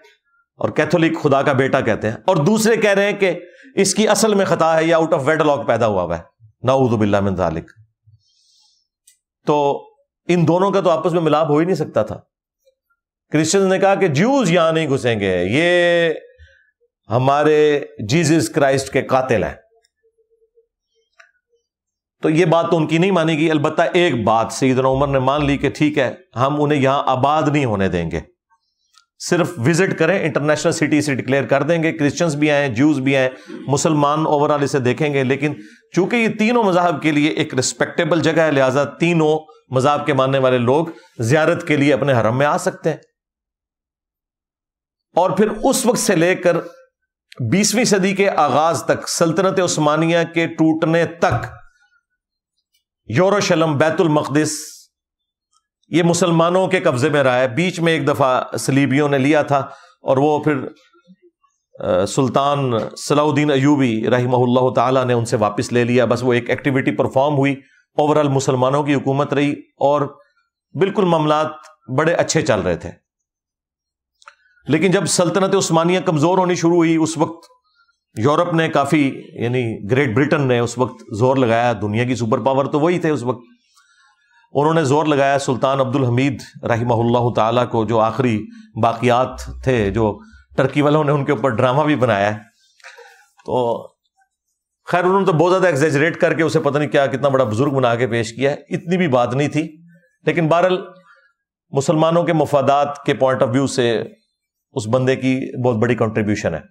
और कैथोलिक खुदा का बेटा कहते हैं और दूसरे कह रहे हैं कि इसकी असल में खता है या आउट ऑफ लॉक पैदा हुआ हुआ है नाउदबिल्ला मिनजालिक तो इन दोनों का तो आपस में मिलाप हो ही नहीं सकता था क्रिश्चियंस ने कहा कि ज्यूज यहां नहीं घुसेंगे ये हमारे जीसस क्राइस्ट के कातिल हैं तो ये बात तो उनकी नहीं मानेगी अलबत् एक बात सईदना उमर ने मान ली कि ठीक है हम उन्हें यहां आबाद नहीं होने देंगे सिर्फ विजिट करें इंटरनेशनल सिटी से डिक्लेयर कर देंगे क्रिश्चियंस भी आए ज्यूज भी आए मुसलमान ओवरऑल इसे देखेंगे लेकिन चूंकि ये तीनों मजहब के लिए एक रिस्पेक्टेबल जगह है लिहाजा तीनों मजहब के मानने वाले लोग जियारत के लिए अपने हरम में आ सकते हैं और फिर उस वक्त से लेकर बीसवीं सदी के आगाज तक सल्तनत उस्मानिया के टूटने तक यरूशलम बैतुल ये मुसलमानों के कब्जे में रहा है बीच में एक दफा सलीबियों ने लिया था और वो फिर सुल्तान सलाउद्दीन अयूबी रही ताला ने उनसे वापस ले लिया बस वो एक एक्टिविटी परफॉर्म हुई ओवरऑल मुसलमानों की हुकूमत रही और बिल्कुल मामला बड़े अच्छे चल रहे थे लेकिन जब सल्तनत उस्मानिया कमज़ोर होनी शुरू हुई उस वक्त यूरोप ने काफ़ी यानी ग्रेट ब्रिटेन ने उस वक्त जोर लगाया दुनिया की सुपर पावर तो वही थे उस वक्त उन्होंने जोर लगाया सुल्तान अब्दुल हमीद रहीमहुल्लाह ताला को जो आखिरी बाकियात थे जो टर्की वालों ने उनके ऊपर ड्रामा भी बनाया है तो खैर उन्होंने तो बहुत ज़्यादा एग्जेजरेट करके उसे पता नहीं क्या कितना बड़ा बुजुर्ग बना के पेश किया है इतनी भी बात नहीं थी लेकिन बहरल मुसलमानों के मफादात के पॉइंट ऑफ व्यू से उस बंदे की बहुत बड़ी कंट्रीब्यूशन है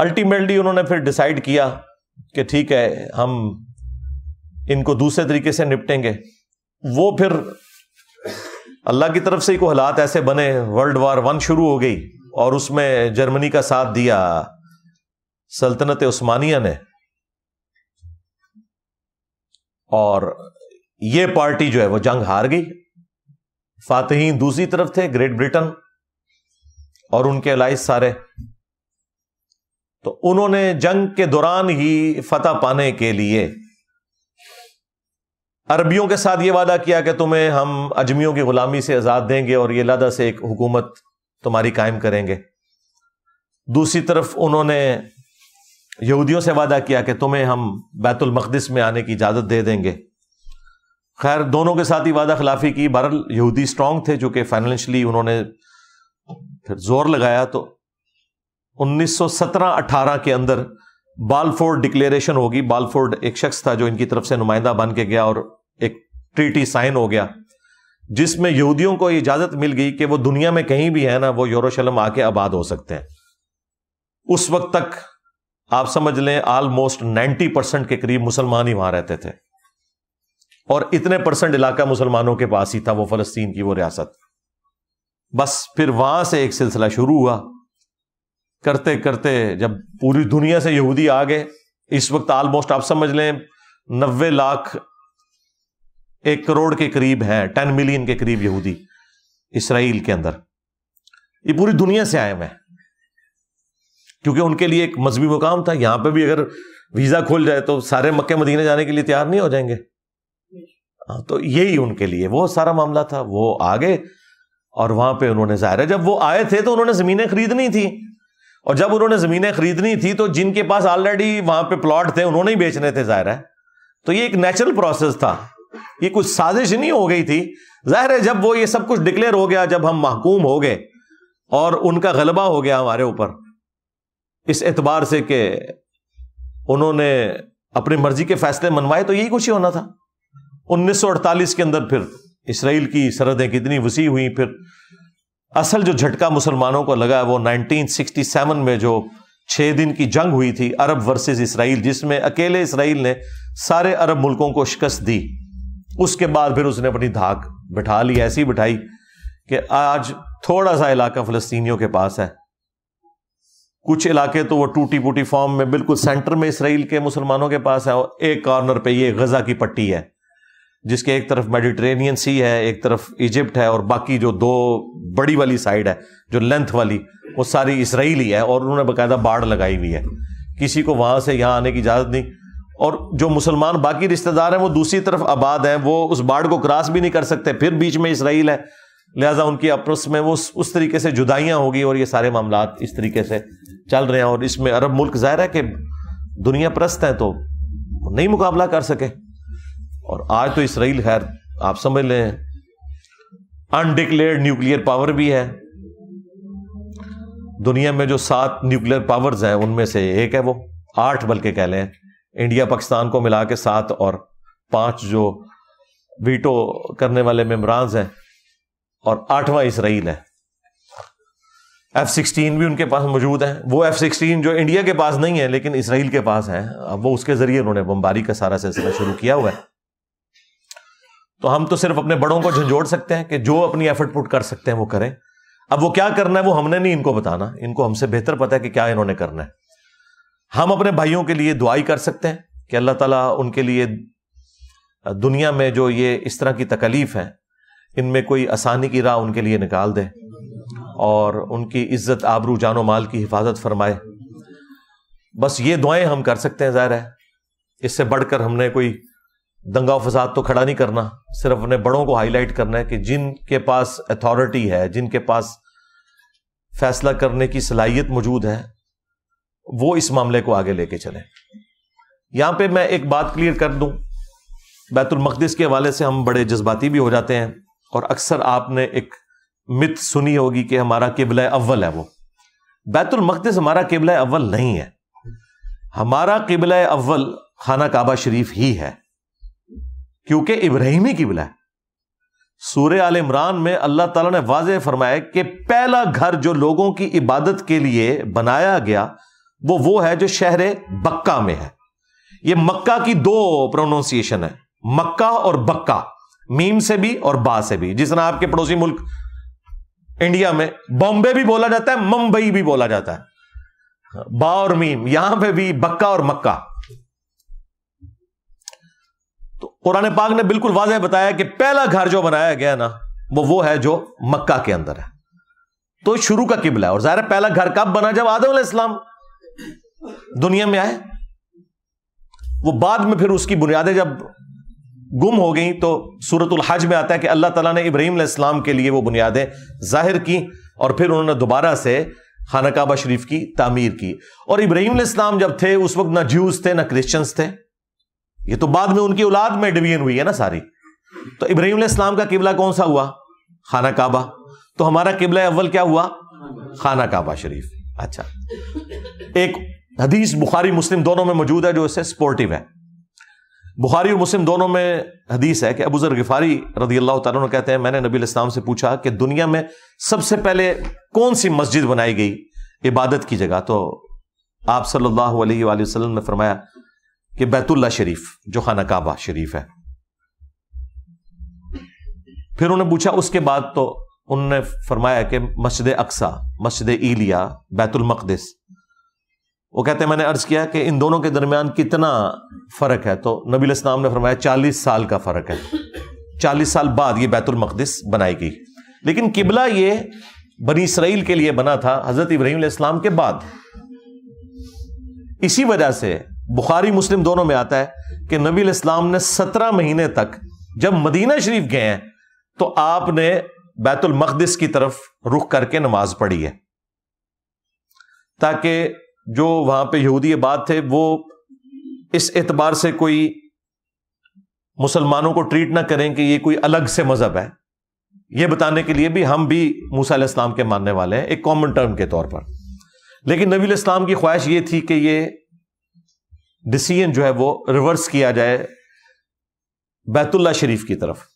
अल्टीमेटली उन्होंने फिर डिसाइड किया कि ठीक है हम इनको दूसरे तरीके से निपटेंगे वो फिर अल्लाह की तरफ से ही को हालात ऐसे बने वर्ल्ड वार वन शुरू हो गई और उसमें जर्मनी का साथ दिया सल्तनत उस्मानिया ने और ये पार्टी जो है वो जंग हार गई फातहीन दूसरी तरफ थे ग्रेट ब्रिटेन और उनके अलाइज सारे तो उन्होंने जंग के दौरान ही फतह पाने के लिए अरबियों के साथ ये वादा किया कि तुम्हें हम अजमियों की गुलामी से आज़ाद देंगे और ये लादा से एक हुकूमत तुम्हारी कायम करेंगे दूसरी तरफ उन्होंने यहूदियों से वादा किया कि तुम्हें हम बैतुल मकदस में आने की इजाज़त दे देंगे खैर दोनों के साथ ही वादा खिलाफी की बहरल यहूदी स्ट्रांग थे जो कि फाइनेंशली उन्होंने फिर जोर लगाया तो 1917-18 के अंदर बालफोर्ड डिक्लेरेशन होगी बालफोर्ड एक शख्स था जो इनकी तरफ से नुमाइंदा बन के गया और एक ट्रीटी साइन हो गया जिसमें यहूदियों को इजाजत मिल गई कि वो दुनिया में कहीं भी है ना वो यूरोशलम आके आबाद हो सकते हैं उस वक्त तक आप समझ लें ऑलमोस्ट 90 परसेंट के करीब मुसलमान ही वहां रहते थे और इतने परसेंट इलाका मुसलमानों के पास ही था वो फलस्तीन की वो रियासत बस फिर वहां से एक सिलसिला शुरू हुआ करते करते जब पूरी दुनिया से यहूदी आ गए इस वक्त ऑलमोस्ट आप समझ लें नब्बे लाख एक करोड़ के करीब है टेन मिलियन के करीब यहूदी इसराइल के अंदर ये पूरी दुनिया से आए हुए हैं क्योंकि उनके लिए एक मजहबी मुकाम था यहां पे भी अगर वीजा खोल जाए तो सारे मक्के मदीने जाने के लिए तैयार नहीं हो जाएंगे हाँ तो यही उनके लिए वो सारा मामला था वो आ गए और वहां पे उन्होंने जाहिर है जब वो आए थे तो उन्होंने जमीनें खरीदनी थी और जब उन्होंने ज़मीनें खरीदनी थी तो जिनके पास ऑलरेडी वहां पे प्लॉट थे उन्होंने ही बेचने थे ज़ाहिर है तो ये एक नेचुरल प्रोसेस था ये कुछ साजिश नहीं हो गई थी ज़ाहिर है जब वो ये सब कुछ डिक्लेयर हो गया जब हम महकूम हो गए और उनका गलबा हो गया हमारे ऊपर इस एतबार से कि उन्होंने अपनी मर्जी के फैसले मनवाए तो यही कुछ ही होना था 1948 के अंदर फिर इसराइल की सरहदें कितनी वसी हुई फिर असल जो झटका मुसलमानों को लगा वो 1967 में जो छह दिन की जंग हुई थी अरब वर्सेज इसराइल जिसमें अकेले इसराइल ने सारे अरब मुल्कों को शिकस्त दी उसके बाद फिर उसने अपनी धाक बिठा ली ऐसी बिठाई कि आज थोड़ा सा इलाका फलस्तीनियों के पास है कुछ इलाके तो वो टूटी फूटी फॉर्म में बिल्कुल सेंटर में इसराइल के मुसलमानों के पास है और एक कॉर्नर पे ये गजा की पट्टी है जिसके एक तरफ मेडिटेरेनियन सी है एक तरफ इजिप्ट है और बाकी जो दो बड़ी वाली साइड है जो लेंथ वाली वो सारी इसराइली है और उन्होंने बाकायदा बाढ़ लगाई हुई है किसी को वहां से यहाँ आने की इजाज़त नहीं और जो मुसलमान बाकी रिश्तेदार हैं वो दूसरी तरफ आबाद हैं वो उस बाढ़ को क्रॉस भी नहीं कर सकते फिर बीच में इसराइल है लिहाजा उनकी आपस में वो उस तरीके से जुदाइयाँ होगी और ये सारे मामला इस तरीके से चल रहे हैं और इसमें अरब मुल्क ज़ाहिर है कि दुनिया प्रस्त हैं तो नहीं मुकाबला कर सके और आज तो इसराइल खैर आप समझ लें अनडिक्लेयर्ड न्यूक्लियर पावर भी है दुनिया में जो सात न्यूक्लियर पावर्स हैं उनमें से एक है वो आठ बल्कि कह लें इंडिया पाकिस्तान को मिला के सात और पांच जो वीटो करने वाले मेम्बरान्स हैं और आठवां इसराइल है एफ सिक्सटीन भी उनके पास मौजूद है वो एफ सिक्सटीन जो इंडिया के पास नहीं है लेकिन इसराइल के पास है अब वो उसके जरिए उन्होंने बमबारी का सारा सिलसिला शुरू किया हुआ है तो हम तो सिर्फ अपने बड़ों को झंझोड़ सकते हैं कि जो अपनी एफर्ट पुट कर सकते हैं वो करें अब वो क्या करना है वो हमने नहीं इनको बताना इनको हमसे बेहतर पता है कि क्या इन्होंने करना है हम अपने भाइयों के लिए दुआई कर सकते हैं कि अल्लाह ताला उनके लिए दुनिया में जो ये इस तरह की तकलीफ है इनमें कोई आसानी की राह उनके लिए निकाल दे और उनकी इज्जत आबरू जानो माल की हिफाजत फरमाए बस ये दुआएं हम कर सकते हैं ज़ाहिर है इससे बढ़कर हमने कोई दंगा फसाद तो खड़ा नहीं करना सिर्फ अपने बड़ों को हाईलाइट करना है कि जिनके पास अथॉरिटी है जिनके पास फैसला करने की सलाहियत मौजूद है वो इस मामले को आगे लेके चले यहां पे मैं एक बात क्लियर कर दूं बैतुलमकदस के हवाले से हम बड़े जज्बाती भी हो जाते हैं और अक्सर आपने एक मित सुनी होगी कि हमारा केबला अव्वल है वो बैतुलमकदस हमारा केबला अव्वल नहीं है हमारा केबला अव्वल खाना काबा शरीफ ही है क्योंकि इब्राहिमी की है सूर्य आल इमरान में अल्लाह तला ने वाज फरमाया कि पहला घर जो लोगों की इबादत के लिए बनाया गया वो वो है जो शहर बक्का में है यह मक्का की दो प्रोनाउंसिएशन है मक्का और बक्का मीम से भी और बा से भी जिस आपके पड़ोसी मुल्क इंडिया में बॉम्बे भी बोला जाता है मुंबई भी बोला जाता है बा और मीम यहां पे भी बक्का और मक्का कुरान पाक ने बिल्कुल वाजह बताया कि पहला घर जो बनाया गया ना वो वो है जो मक्का के अंदर है तो शुरू का किबला है और ज़ाहिर पहला घर कब बना जब आदम इस्लाम दुनिया में आए वो बाद में फिर उसकी बुनियादें जब गुम हो गई तो सूरतुल हज में आता है कि अल्लाह तला ने इब्राहिम इस्लाम के लिए वो बुनियादें जाहिर की और फिर उन्होंने दोबारा से खाना काबा शरीफ की तामीर की और इब्राहिम इस्लाम जब थे उस वक्त ना ज्यूज थे ना क्रिश्चन थे ये तो बाद में उनकी औलाद में डिवीजन हुई है ना सारी तो इब्राहिम इस्लाम का किबला कौन सा हुआ खाना काबा तो हमारा किबला अव्वल क्या हुआ खाना काबा शरीफ अच्छा एक हदीस बुखारी मुस्लिम दोनों में मौजूद है जो इससे सपोर्टिव है बुखारी और मुस्लिम दोनों में हदीस है कि अबू जर गफारी रदी अल्लाह तन कहते हैं मैंने नबी इस्लाम से पूछा कि दुनिया में सबसे पहले कौन सी मस्जिद बनाई गई इबादत की जगह तो आप सल्लल्लाहु अलैहि वसल्लम ने फरमाया कि बैतुल्ला शरीफ जो खाना काबा शरीफ है फिर उन्होंने पूछा उसके बाद तो उन्होंने फरमाया कि मस्जिद अक्सा मस्जिद ईलिया बैतुलमकदस वो कहते हैं मैंने अर्ज किया कि इन दोनों के दरमियान कितना फर्क है तो नबी इस्लाम ने फरमाया चालीस साल का फर्क है चालीस साल बाद ये बैतुलमकदस बनाई गई लेकिन किबला ये बनी इसराइल के लिए बना था हजरत इब्राहिम इस्लाम के बाद इसी वजह से बुखारी मुस्लिम दोनों में आता है कि नबी इस्लाम ने सत्रह महीने तक जब मदीना शरीफ गए हैं तो आपने बैतुल मकदस की तरफ रुख करके नमाज पढ़ी है ताकि जो वहां पर यहूदी बात थे वो इस एतबार से कोई मुसलमानों को ट्रीट ना करें कि ये कोई अलग से मजहब है ये बताने के लिए भी हम भी मूसा इस्लाम के मानने वाले हैं एक कॉमन टर्म के तौर पर लेकिन नबी इस्लाम की ख्वाहिश ये थी कि ये डिसीजन जो है वो रिवर्स किया जाए बैतुल्ला शरीफ की तरफ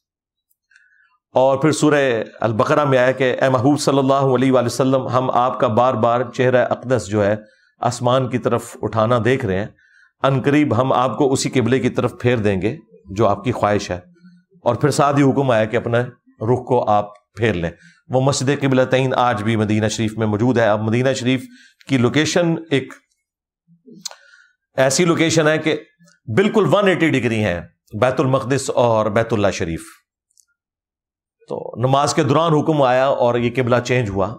और फिर सूरह अलबकर में आया कि ए महबूब सल्लल्लाहु अलैहि हम आपका बार बार चेहरा अकदस जो है आसमान की तरफ उठाना देख रहे हैं अनकरीब हम आपको उसी किबले की तरफ फेर देंगे जो आपकी ख्वाहिश है और फिर साथ ही हुक्म आया कि अपने रुख को आप फेर लें वो मस्जिद किबला तयन आज भी मदीना शरीफ में मौजूद है अब मदीना शरीफ की लोकेशन एक ऐसी लोकेशन है कि बिल्कुल 180 डिग्री है बैतुल मकदस और बैतुल्ला शरीफ तो नमाज के दौरान हुक्म आया और ये किबला चेंज हुआ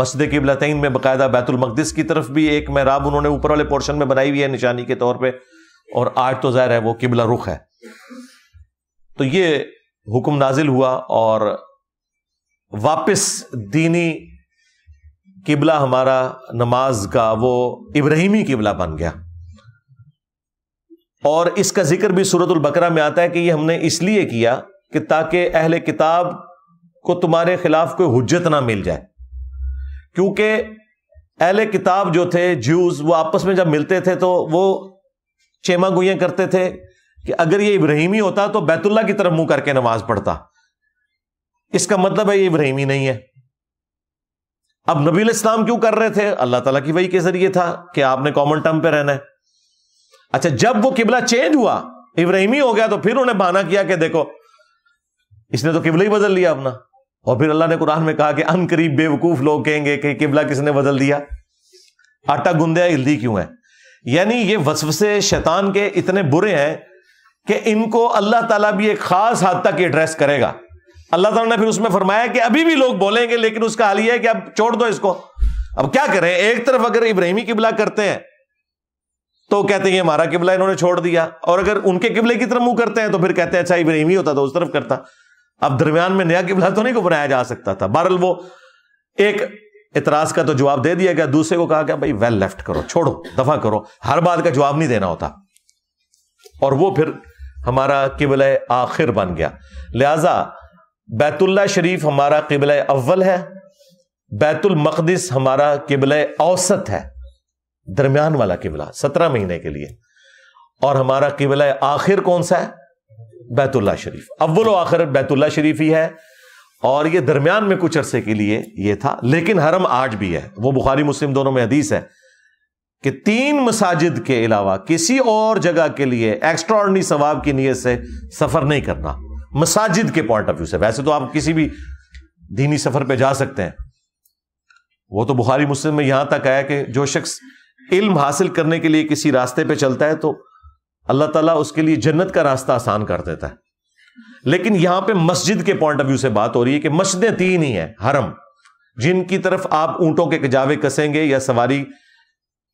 मस्जिद किबला तैन में बाकायदा बैतुल मकदस की तरफ भी एक महराब उन्होंने ऊपर वाले पोर्शन में बनाई हुई है निशानी के तौर पर और आज तो ज़ाहिर है वो किबला रुख है तो ये हुक्म नाजिल हुआ और वापिस दीनी किबला हमारा नमाज का वो इब्राहिमी किबला बन गया और इसका जिक्र भी सूरतुल बकरा में आता है कि ये हमने इसलिए किया कि ताकि अहले किताब को तुम्हारे खिलाफ कोई हजत ना मिल जाए क्योंकि अहले किताब जो थे ज्यूज वो आपस में जब मिलते थे तो वो चेमा गुइयाँ करते थे कि अगर ये इब्राहिमी होता तो बैतुल्ला की तरफ मुंह करके नमाज पढ़ता इसका मतलब है ये इब्राहिमी नहीं है अब नबी इस्लाम क्यों कर रहे थे अल्लाह ताला की वही के जरिए था कि आपने कॉमन टर्म पे रहना है अच्छा जब वो किबला चेंज हुआ इब्राहिमी हो गया तो फिर उन्हें बहाना किया कि देखो इसने तो किबला ही बदल लिया अपना और फिर अल्लाह ने कुरान में कहा कि अन करीब बेवकूफ लोग कहेंगे कि किबला किसने बदल दिया आटा गुंदे हिल्दी क्यों है यानी ये वसवसे शैतान के इतने बुरे हैं कि इनको अल्लाह ताला भी एक खास हद तक एड्रेस करेगा अल्लाह ताला ने फिर उसमें फरमाया कि अभी भी लोग बोलेंगे लेकिन उसका हाल यह है कि अब छोड़ दो इसको अब क्या करें एक तरफ अगर इब्राहिमी किबला करते हैं तो कहते हैं हमारा किबला इन्होंने छोड़ दिया और अगर उनके किबले की तरफ मुंह करते हैं तो फिर कहते हैं अच्छा इब्राहिम ही होता तो उस तरफ करता अब दरमियान में नया किबला तो नहीं को बनाया जा सकता था बहरल वो एक इतराज का तो जवाब दे दिया गया दूसरे को कहा गया भाई वेल लेफ्ट करो छोड़ो दफा करो हर बात का जवाब नहीं देना होता और वो फिर हमारा किबल आखिर बन गया लिहाजा बैतुल्ला शरीफ हमारा किबल अव्वल है बैतुल मकदस हमारा किबल औसत है दरमियान वाला किबला सत्रह महीने के लिए और हमारा किबला आखिर कौन सा है बैतुल्ला शरीफ अव्वल आखिर बैतुल्ला शरीफ ही है और ये दरमियान में कुछ अरसे के लिए ये था लेकिन हरम आज भी है वो बुखारी मुस्लिम दोनों में हदीस है कि तीन मसाजिद के अलावा किसी और जगह के लिए एक्स्ट्रॉर्डनरी सवाब की नीयत से सफर नहीं करना मसाजिद के पॉइंट ऑफ व्यू से वैसे तो आप किसी भी दीनी सफर पे जा सकते हैं वो तो बुखारी मुस्लिम में यहां तक आया कि जो शख्स इल्म हासिल करने के लिए किसी रास्ते पे चलता है तो अल्लाह ताला उसके लिए जन्नत का रास्ता आसान कर देता है लेकिन यहां पे मस्जिद के पॉइंट ऑफ व्यू से बात हो रही है कि मस्जिदें तीन ही हैं हरम जिनकी तरफ आप ऊंटों के कजावे कसेंगे या सवारी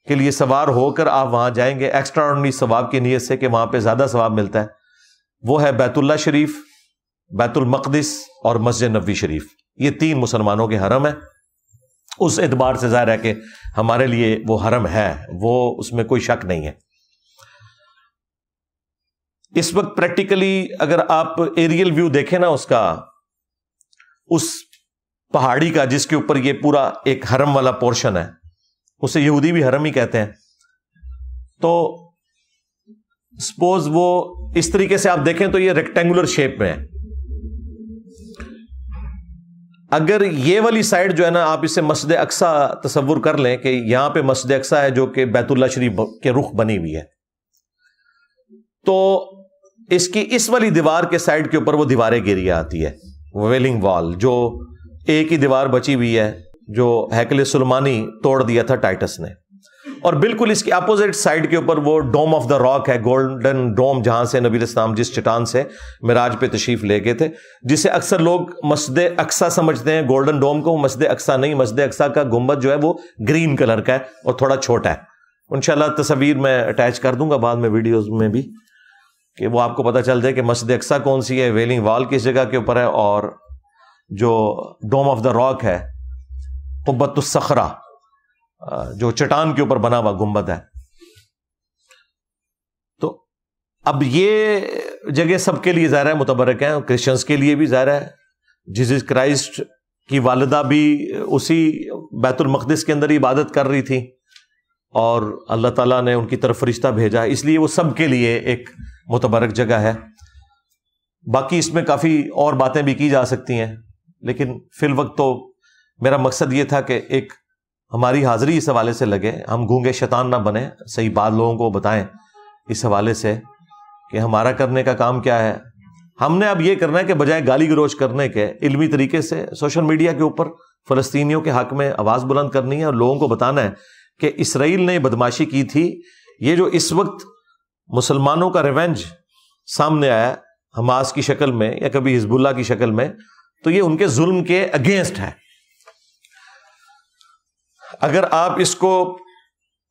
के लिए सवार होकर आप वहां जाएंगे एक्स्ट्रा ऑर्डनरी सवाब की नीयत से कि वहां पर ज्यादा सवाब मिलता है वो है बैतुल्ला शरीफ बैतुल और मस्जिद नबी शरीफ ये तीन मुसलमानों के हरम है उस एतबार से ज़ाहिर है कि हमारे लिए वो हरम है वो उसमें कोई शक नहीं है इस वक्त प्रैक्टिकली अगर आप एरियल व्यू देखें ना उसका उस पहाड़ी का जिसके ऊपर ये पूरा एक हरम वाला पोर्शन है उसे यहूदी भी हरम ही कहते हैं तो सपोज वो इस तरीके से आप देखें तो ये रेक्टेंगुलर शेप में है अगर ये वाली साइड जो है ना आप इसे मस्जिद अक्सा तस्वुर कर लें कि यहां पे मस्जिद अक्सा है जो कि बैतुल्ला शरीफ के रुख बनी हुई है तो इसकी इस वाली दीवार के साइड के ऊपर वो दीवारें गिरी आती है वेलिंग वॉल जो एक ही दीवार बची हुई है जो हैकल सुलमानी तोड़ दिया था टाइटस ने और बिल्कुल इसके अपोजिट साइड के ऊपर वो डोम ऑफ द रॉक है गोल्डन डोम जहां से नबी इस्लाम जिस चटान से मिराज पे तशीफ ले गए थे जिसे अक्सर लोग मस्जिद अक्सा समझते हैं गोल्डन डोम को मस्जिद अक्सा नहीं मस्जिद अक्सा का गुम्बद जो है वो ग्रीन कलर का है और थोड़ा छोटा है इनशाला तस्वीर मैं अटैच कर दूंगा बाद में वीडियोज में भी कि वो आपको पता चल जाए कि मस्जिद अक्सा कौन सी है वेलिंग वाल किस जगह के ऊपर है और जो डोम ऑफ द रॉक है कुब्बतुलसखरा जो चटान के ऊपर बना हुआ गुंबद है तो अब ये जगह सबके लिए ज़ाहिर है मुतबरक है क्रिश्चियंस के लिए भी ज़ाहिर है जीसस क्राइस्ट की वालदा भी उसी बैतुलमकदस के अंदर इबादत कर रही थी और अल्लाह ताला ने उनकी तरफ रिश्ता भेजा इसलिए वो सबके लिए एक मुतबरक जगह है बाकी इसमें काफ़ी और बातें भी की जा सकती हैं लेकिन फिल वक्त तो मेरा मकसद ये था कि एक हमारी हाजिरी इस हवाले से लगे हम घूंगे शैतान ना बने सही बात लोगों को बताएं इस हवाले से कि हमारा करने का काम क्या है हमने अब ये करना है कि बजाय गाली गरोज करने के इलमी तरीके से सोशल मीडिया के ऊपर फलस्तियों के हक में आवाज़ बुलंद करनी है और लोगों को बताना है कि इसराइल ने बदमाशी की थी ये जो इस वक्त मुसलमानों का रिवेंज सामने आया हमास की शक्ल में या कभी हिजबुल्ला की शक्ल में तो ये उनके जुल्म के अगेंस्ट है अगर आप इसको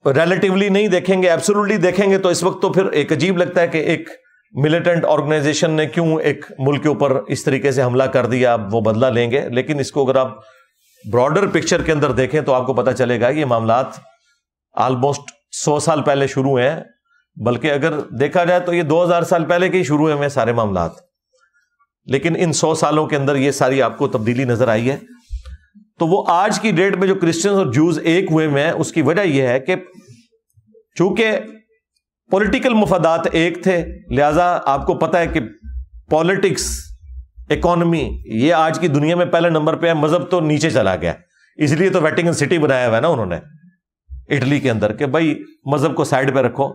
रिलेटिवली नहीं देखेंगे एब्सोल्युटली देखेंगे तो इस वक्त तो फिर एक अजीब लगता है कि एक मिलिटेंट ऑर्गेनाइजेशन ने क्यों एक मुल्क के ऊपर इस तरीके से हमला कर दिया आप वो बदला लेंगे लेकिन इसको अगर आप ब्रॉडर पिक्चर के अंदर देखें तो आपको पता चलेगा ये मामला ऑलमोस्ट सौ साल पहले शुरू हुए हैं बल्कि अगर देखा जाए तो ये दो हजार साल पहले के ही शुरू हुए हैं सारे मामला लेकिन इन सौ सालों के अंदर ये सारी आपको तब्दीली नजर आई है तो वो आज की डेट में जो क्रिश्चियंस और जूस एक हुए हुए हैं उसकी वजह यह है कि चूंकि पॉलिटिकल मुफादात एक थे लिहाजा आपको पता है कि पॉलिटिक्स इकोनमी ये आज की दुनिया में पहले नंबर पे है मजहब तो नीचे चला गया इसलिए तो वेटिंगन सिटी बनाया हुआ है ना उन्होंने इटली के अंदर कि भाई मजहब को साइड पे रखो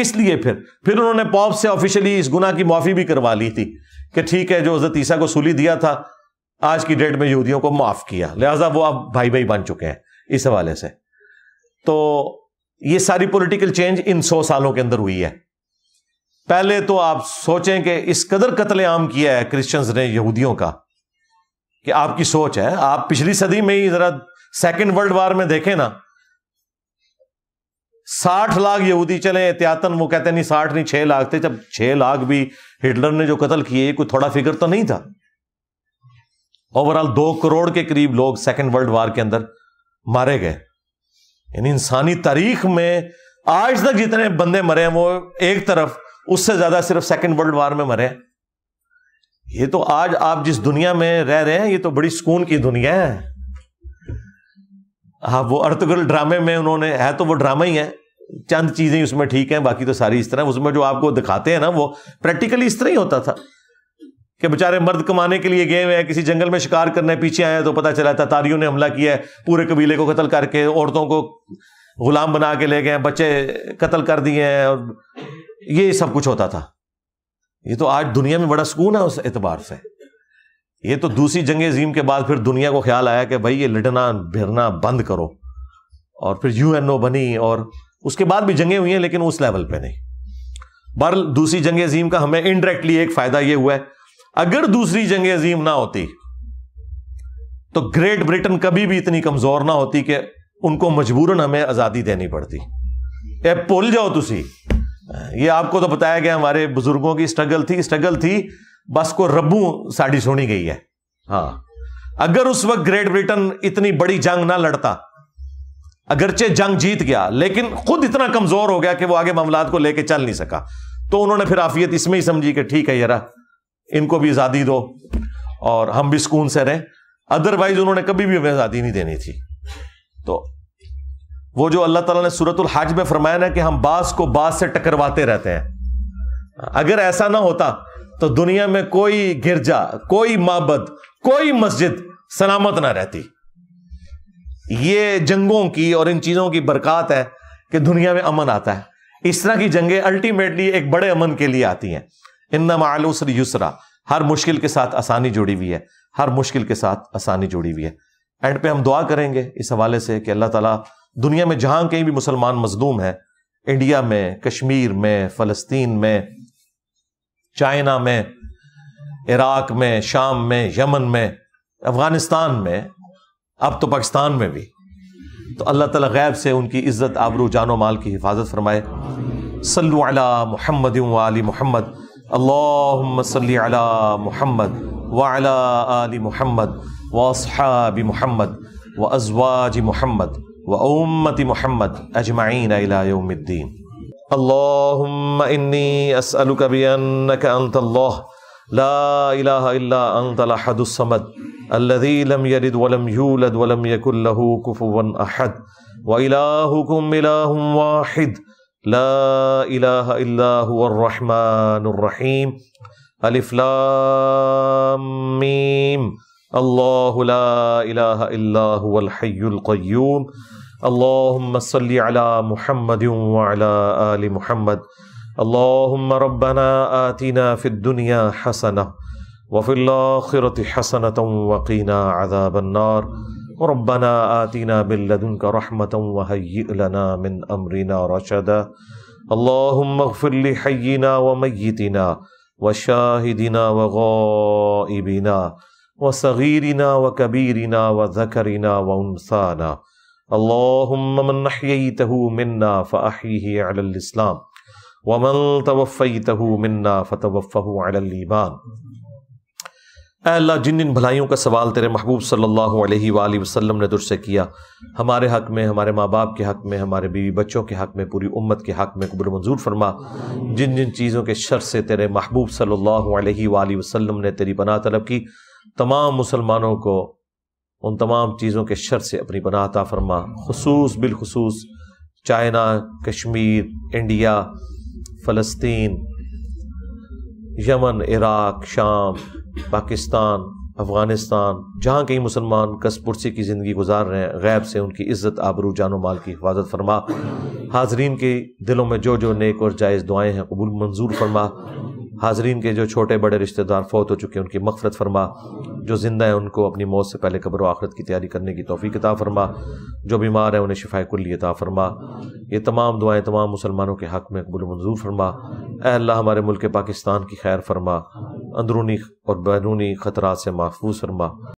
इसलिए फिर फिर उन्होंने पॉप से ऑफिशियली इस गुना की माफी भी करवा ली थी कि ठीक है जो हजरत ईसा को सूली दिया था आज की डेट में यहूदियों को माफ किया लिहाजा वो आप भाई भाई बन चुके हैं इस हवाले से तो ये सारी पॉलिटिकल चेंज इन सौ सालों के अंदर हुई है पहले तो आप सोचें कि इस कदर आम किया है क्रिश्चियंस ने यहूदियों का कि आपकी सोच है आप पिछली सदी में ही जरा सेकेंड वर्ल्ड वार में देखें ना साठ लाख यहूदी चले एहतियातन वो कहते नहीं साठ नहीं छह लाख थे जब छह लाख भी हिटलर ने जो कत्ल किए कोई थोड़ा फिगर तो नहीं था ओवरऑल दो करोड़ के करीब लोग सेकेंड वर्ल्ड वार के अंदर मारे गए यानी इंसानी तारीख में आज तक जितने बंदे मरे हैं वो एक तरफ उससे ज्यादा सिर्फ सेकेंड वर्ल्ड वार में मरे हैं ये तो आज आप जिस दुनिया में रह रहे हैं ये तो बड़ी सुकून की दुनिया है हाँ वो अर्थगल ड्रामे में उन्होंने है तो वो ड्रामा ही है चंद चीजें उसमें ठीक है बाकी तो सारी इस तरह उसमें जो आपको दिखाते हैं ना वो प्रैक्टिकली इस तरह ही होता था कि बेचारे मर्द कमाने के लिए गए हुए हैं किसी जंगल में शिकार करने पीछे आए तो पता चला तारियों ने हमला किया है पूरे कबीले को कत्ल करके औरतों को गुलाम बना के ले गए हैं बच्चे कत्ल कर दिए हैं और ये सब कुछ होता था ये तो आज दुनिया में बड़ा सुकून है उस एतबार से ये तो दूसरी जंग अजीम के बाद फिर दुनिया को ख्याल आया कि भाई ये लड़ना भिरना बंद करो और फिर यू एन ओ बनी और उसके बाद भी जंगें हुई हैं लेकिन उस लेवल पे नहीं बहर दूसरी जंग अजीम का हमें इनडायरेक्टली एक फ़ायदा ये हुआ है अगर दूसरी जंग अजीम ना होती तो ग्रेट ब्रिटेन कभी भी इतनी कमजोर ना होती कि उनको मजबूरन हमें आजादी देनी पड़ती ए भूल जाओ तुसी ये आपको तो बताया गया हमारे बुजुर्गों की स्ट्रगल थी स्ट्रगल थी बस को रबू साड़ी सुनी गई है हाँ अगर उस वक्त ग्रेट ब्रिटेन इतनी बड़ी जंग ना लड़ता अगरचे जंग जीत गया लेकिन खुद इतना कमजोर हो गया कि वो आगे मामला को लेकर चल नहीं सका तो उन्होंने फिर आफियत इसमें ही समझी कि ठीक है यार इनको भी आज़ादी दो और हम भी सुकून से रहें अदरवाइज उन्होंने कभी भी हमें आज़ादी नहीं देनी थी तो वो जो अल्लाह तला ने सूरतुल हज में फरमाया ना कि हम बास को बास से टकरवाते रहते हैं अगर ऐसा ना होता तो दुनिया में कोई गिरजा कोई माबद कोई मस्जिद सलामत ना रहती ये जंगों की और इन चीजों की बरकत है कि दुनिया में अमन आता है इस तरह की जंगें अल्टीमेटली एक बड़े अमन के लिए आती हैं इन्ना मालूसर हर मुश्किल के साथ आसानी जुड़ी हुई है हर मुश्किल के साथ आसानी जुड़ी हुई है एंड पे हम दुआ करेंगे इस हवाले से कि अल्लाह ताला दुनिया में जहां कहीं भी मुसलमान मजलूम है इंडिया में कश्मीर में फलस्तीन में चाइना में इराक में शाम में यमन में अफगानिस्तान में अब तो पाकिस्तान में भी तो अल्लाह ताला गैब से उनकी इज्जत आबरू जानो माल की हिफाजत फरमाए सल्लु अला मुहम्मद वाली मुहम्मद اللهم صل على محمد وعلى آل محمد وأصحاب محمد وأزواج محمد وأمة محمد أجمعين إلى يوم الدين اللهم إني أسألك بأنك أنت الله لا إله إلا أنت الأحد الصمد الذي لم يلد ولم يولد ولم يكن له كفوا أحد وإلهكم إله واحد لا إله إلا هو الرحمن الرحيم ألف لام ميم الله لا إله إلا هو الحي القيوم اللهم صل على محمد وعلى آل محمد اللهم ربنا آتنا في الدنيا حسنة وفي الآخرة حسنة وقنا عذاب النار ربنا آتنا من لدنك رحمة وهيئ لنا من أمرنا رشدا اللهم اغفر لحينا وميتنا وشاهدنا وغائبنا وصغيرنا وكبيرنا وذكرنا وأنثانا اللهم من أحييته منا فأحيه على الإسلام ومن توفيته منا فتوفه على الإيمان अल्लाह जिन जिन भलाइयों का सवाल तेरे महबूब सल्लल्लाहु अलैहि वसल्लम ने तुझसे किया हमारे हक में हमारे माँ बाप के हक में हमारे बीवी बच्चों के हक में पूरी उम्मत के हक में कबुल मंजूर फरमा जिन जिन चीज़ों के शर से तेरे महबूब सल्लल्लाहु अलैहि वसल्लम ने तेरी पनाह तलब की तमाम मुसलमानों को उन तमाम चीज़ों के शर से अपनी बनाता फरमा खसूस बिलखसूस चाइना कश्मीर इंडिया फ़लस्तीन यमन इराक शाम पाकिस्तान अफ़गानिस्तान जहाँ कई मुसलमान कसपुरसी की ज़िंदगी गुजार रहे हैं गैब से उनकी इज़्ज़त आबरू जानो माल की हिफाजत फरमा हाजरीन के दिलों में जो जो नेक और जायज़ दुआएँ हैं कबूल मंजूर फरमा हाजरीन के जो छोटे बड़े रिश्तेदार फौत हो चुके हैं उनकी मफ़रत फरमा जो ज़िंदा है उनको अपनी मौत से पहले कब्र आखरत की तैयारी करने की तोफ़ी अता फ़रमा जो बीमार हैं उन्हें शिफा कुल्ली अता फ़रमा ये तमाम दुआएँ तमाम मुसलमानों के हक़ में कबूल मंजूर फरमा अल्लाह हमारे मुल्क पाकिस्तान की खैर फरमा अंदरूनी और बैरूनी ख़तरा से महफूज फरमा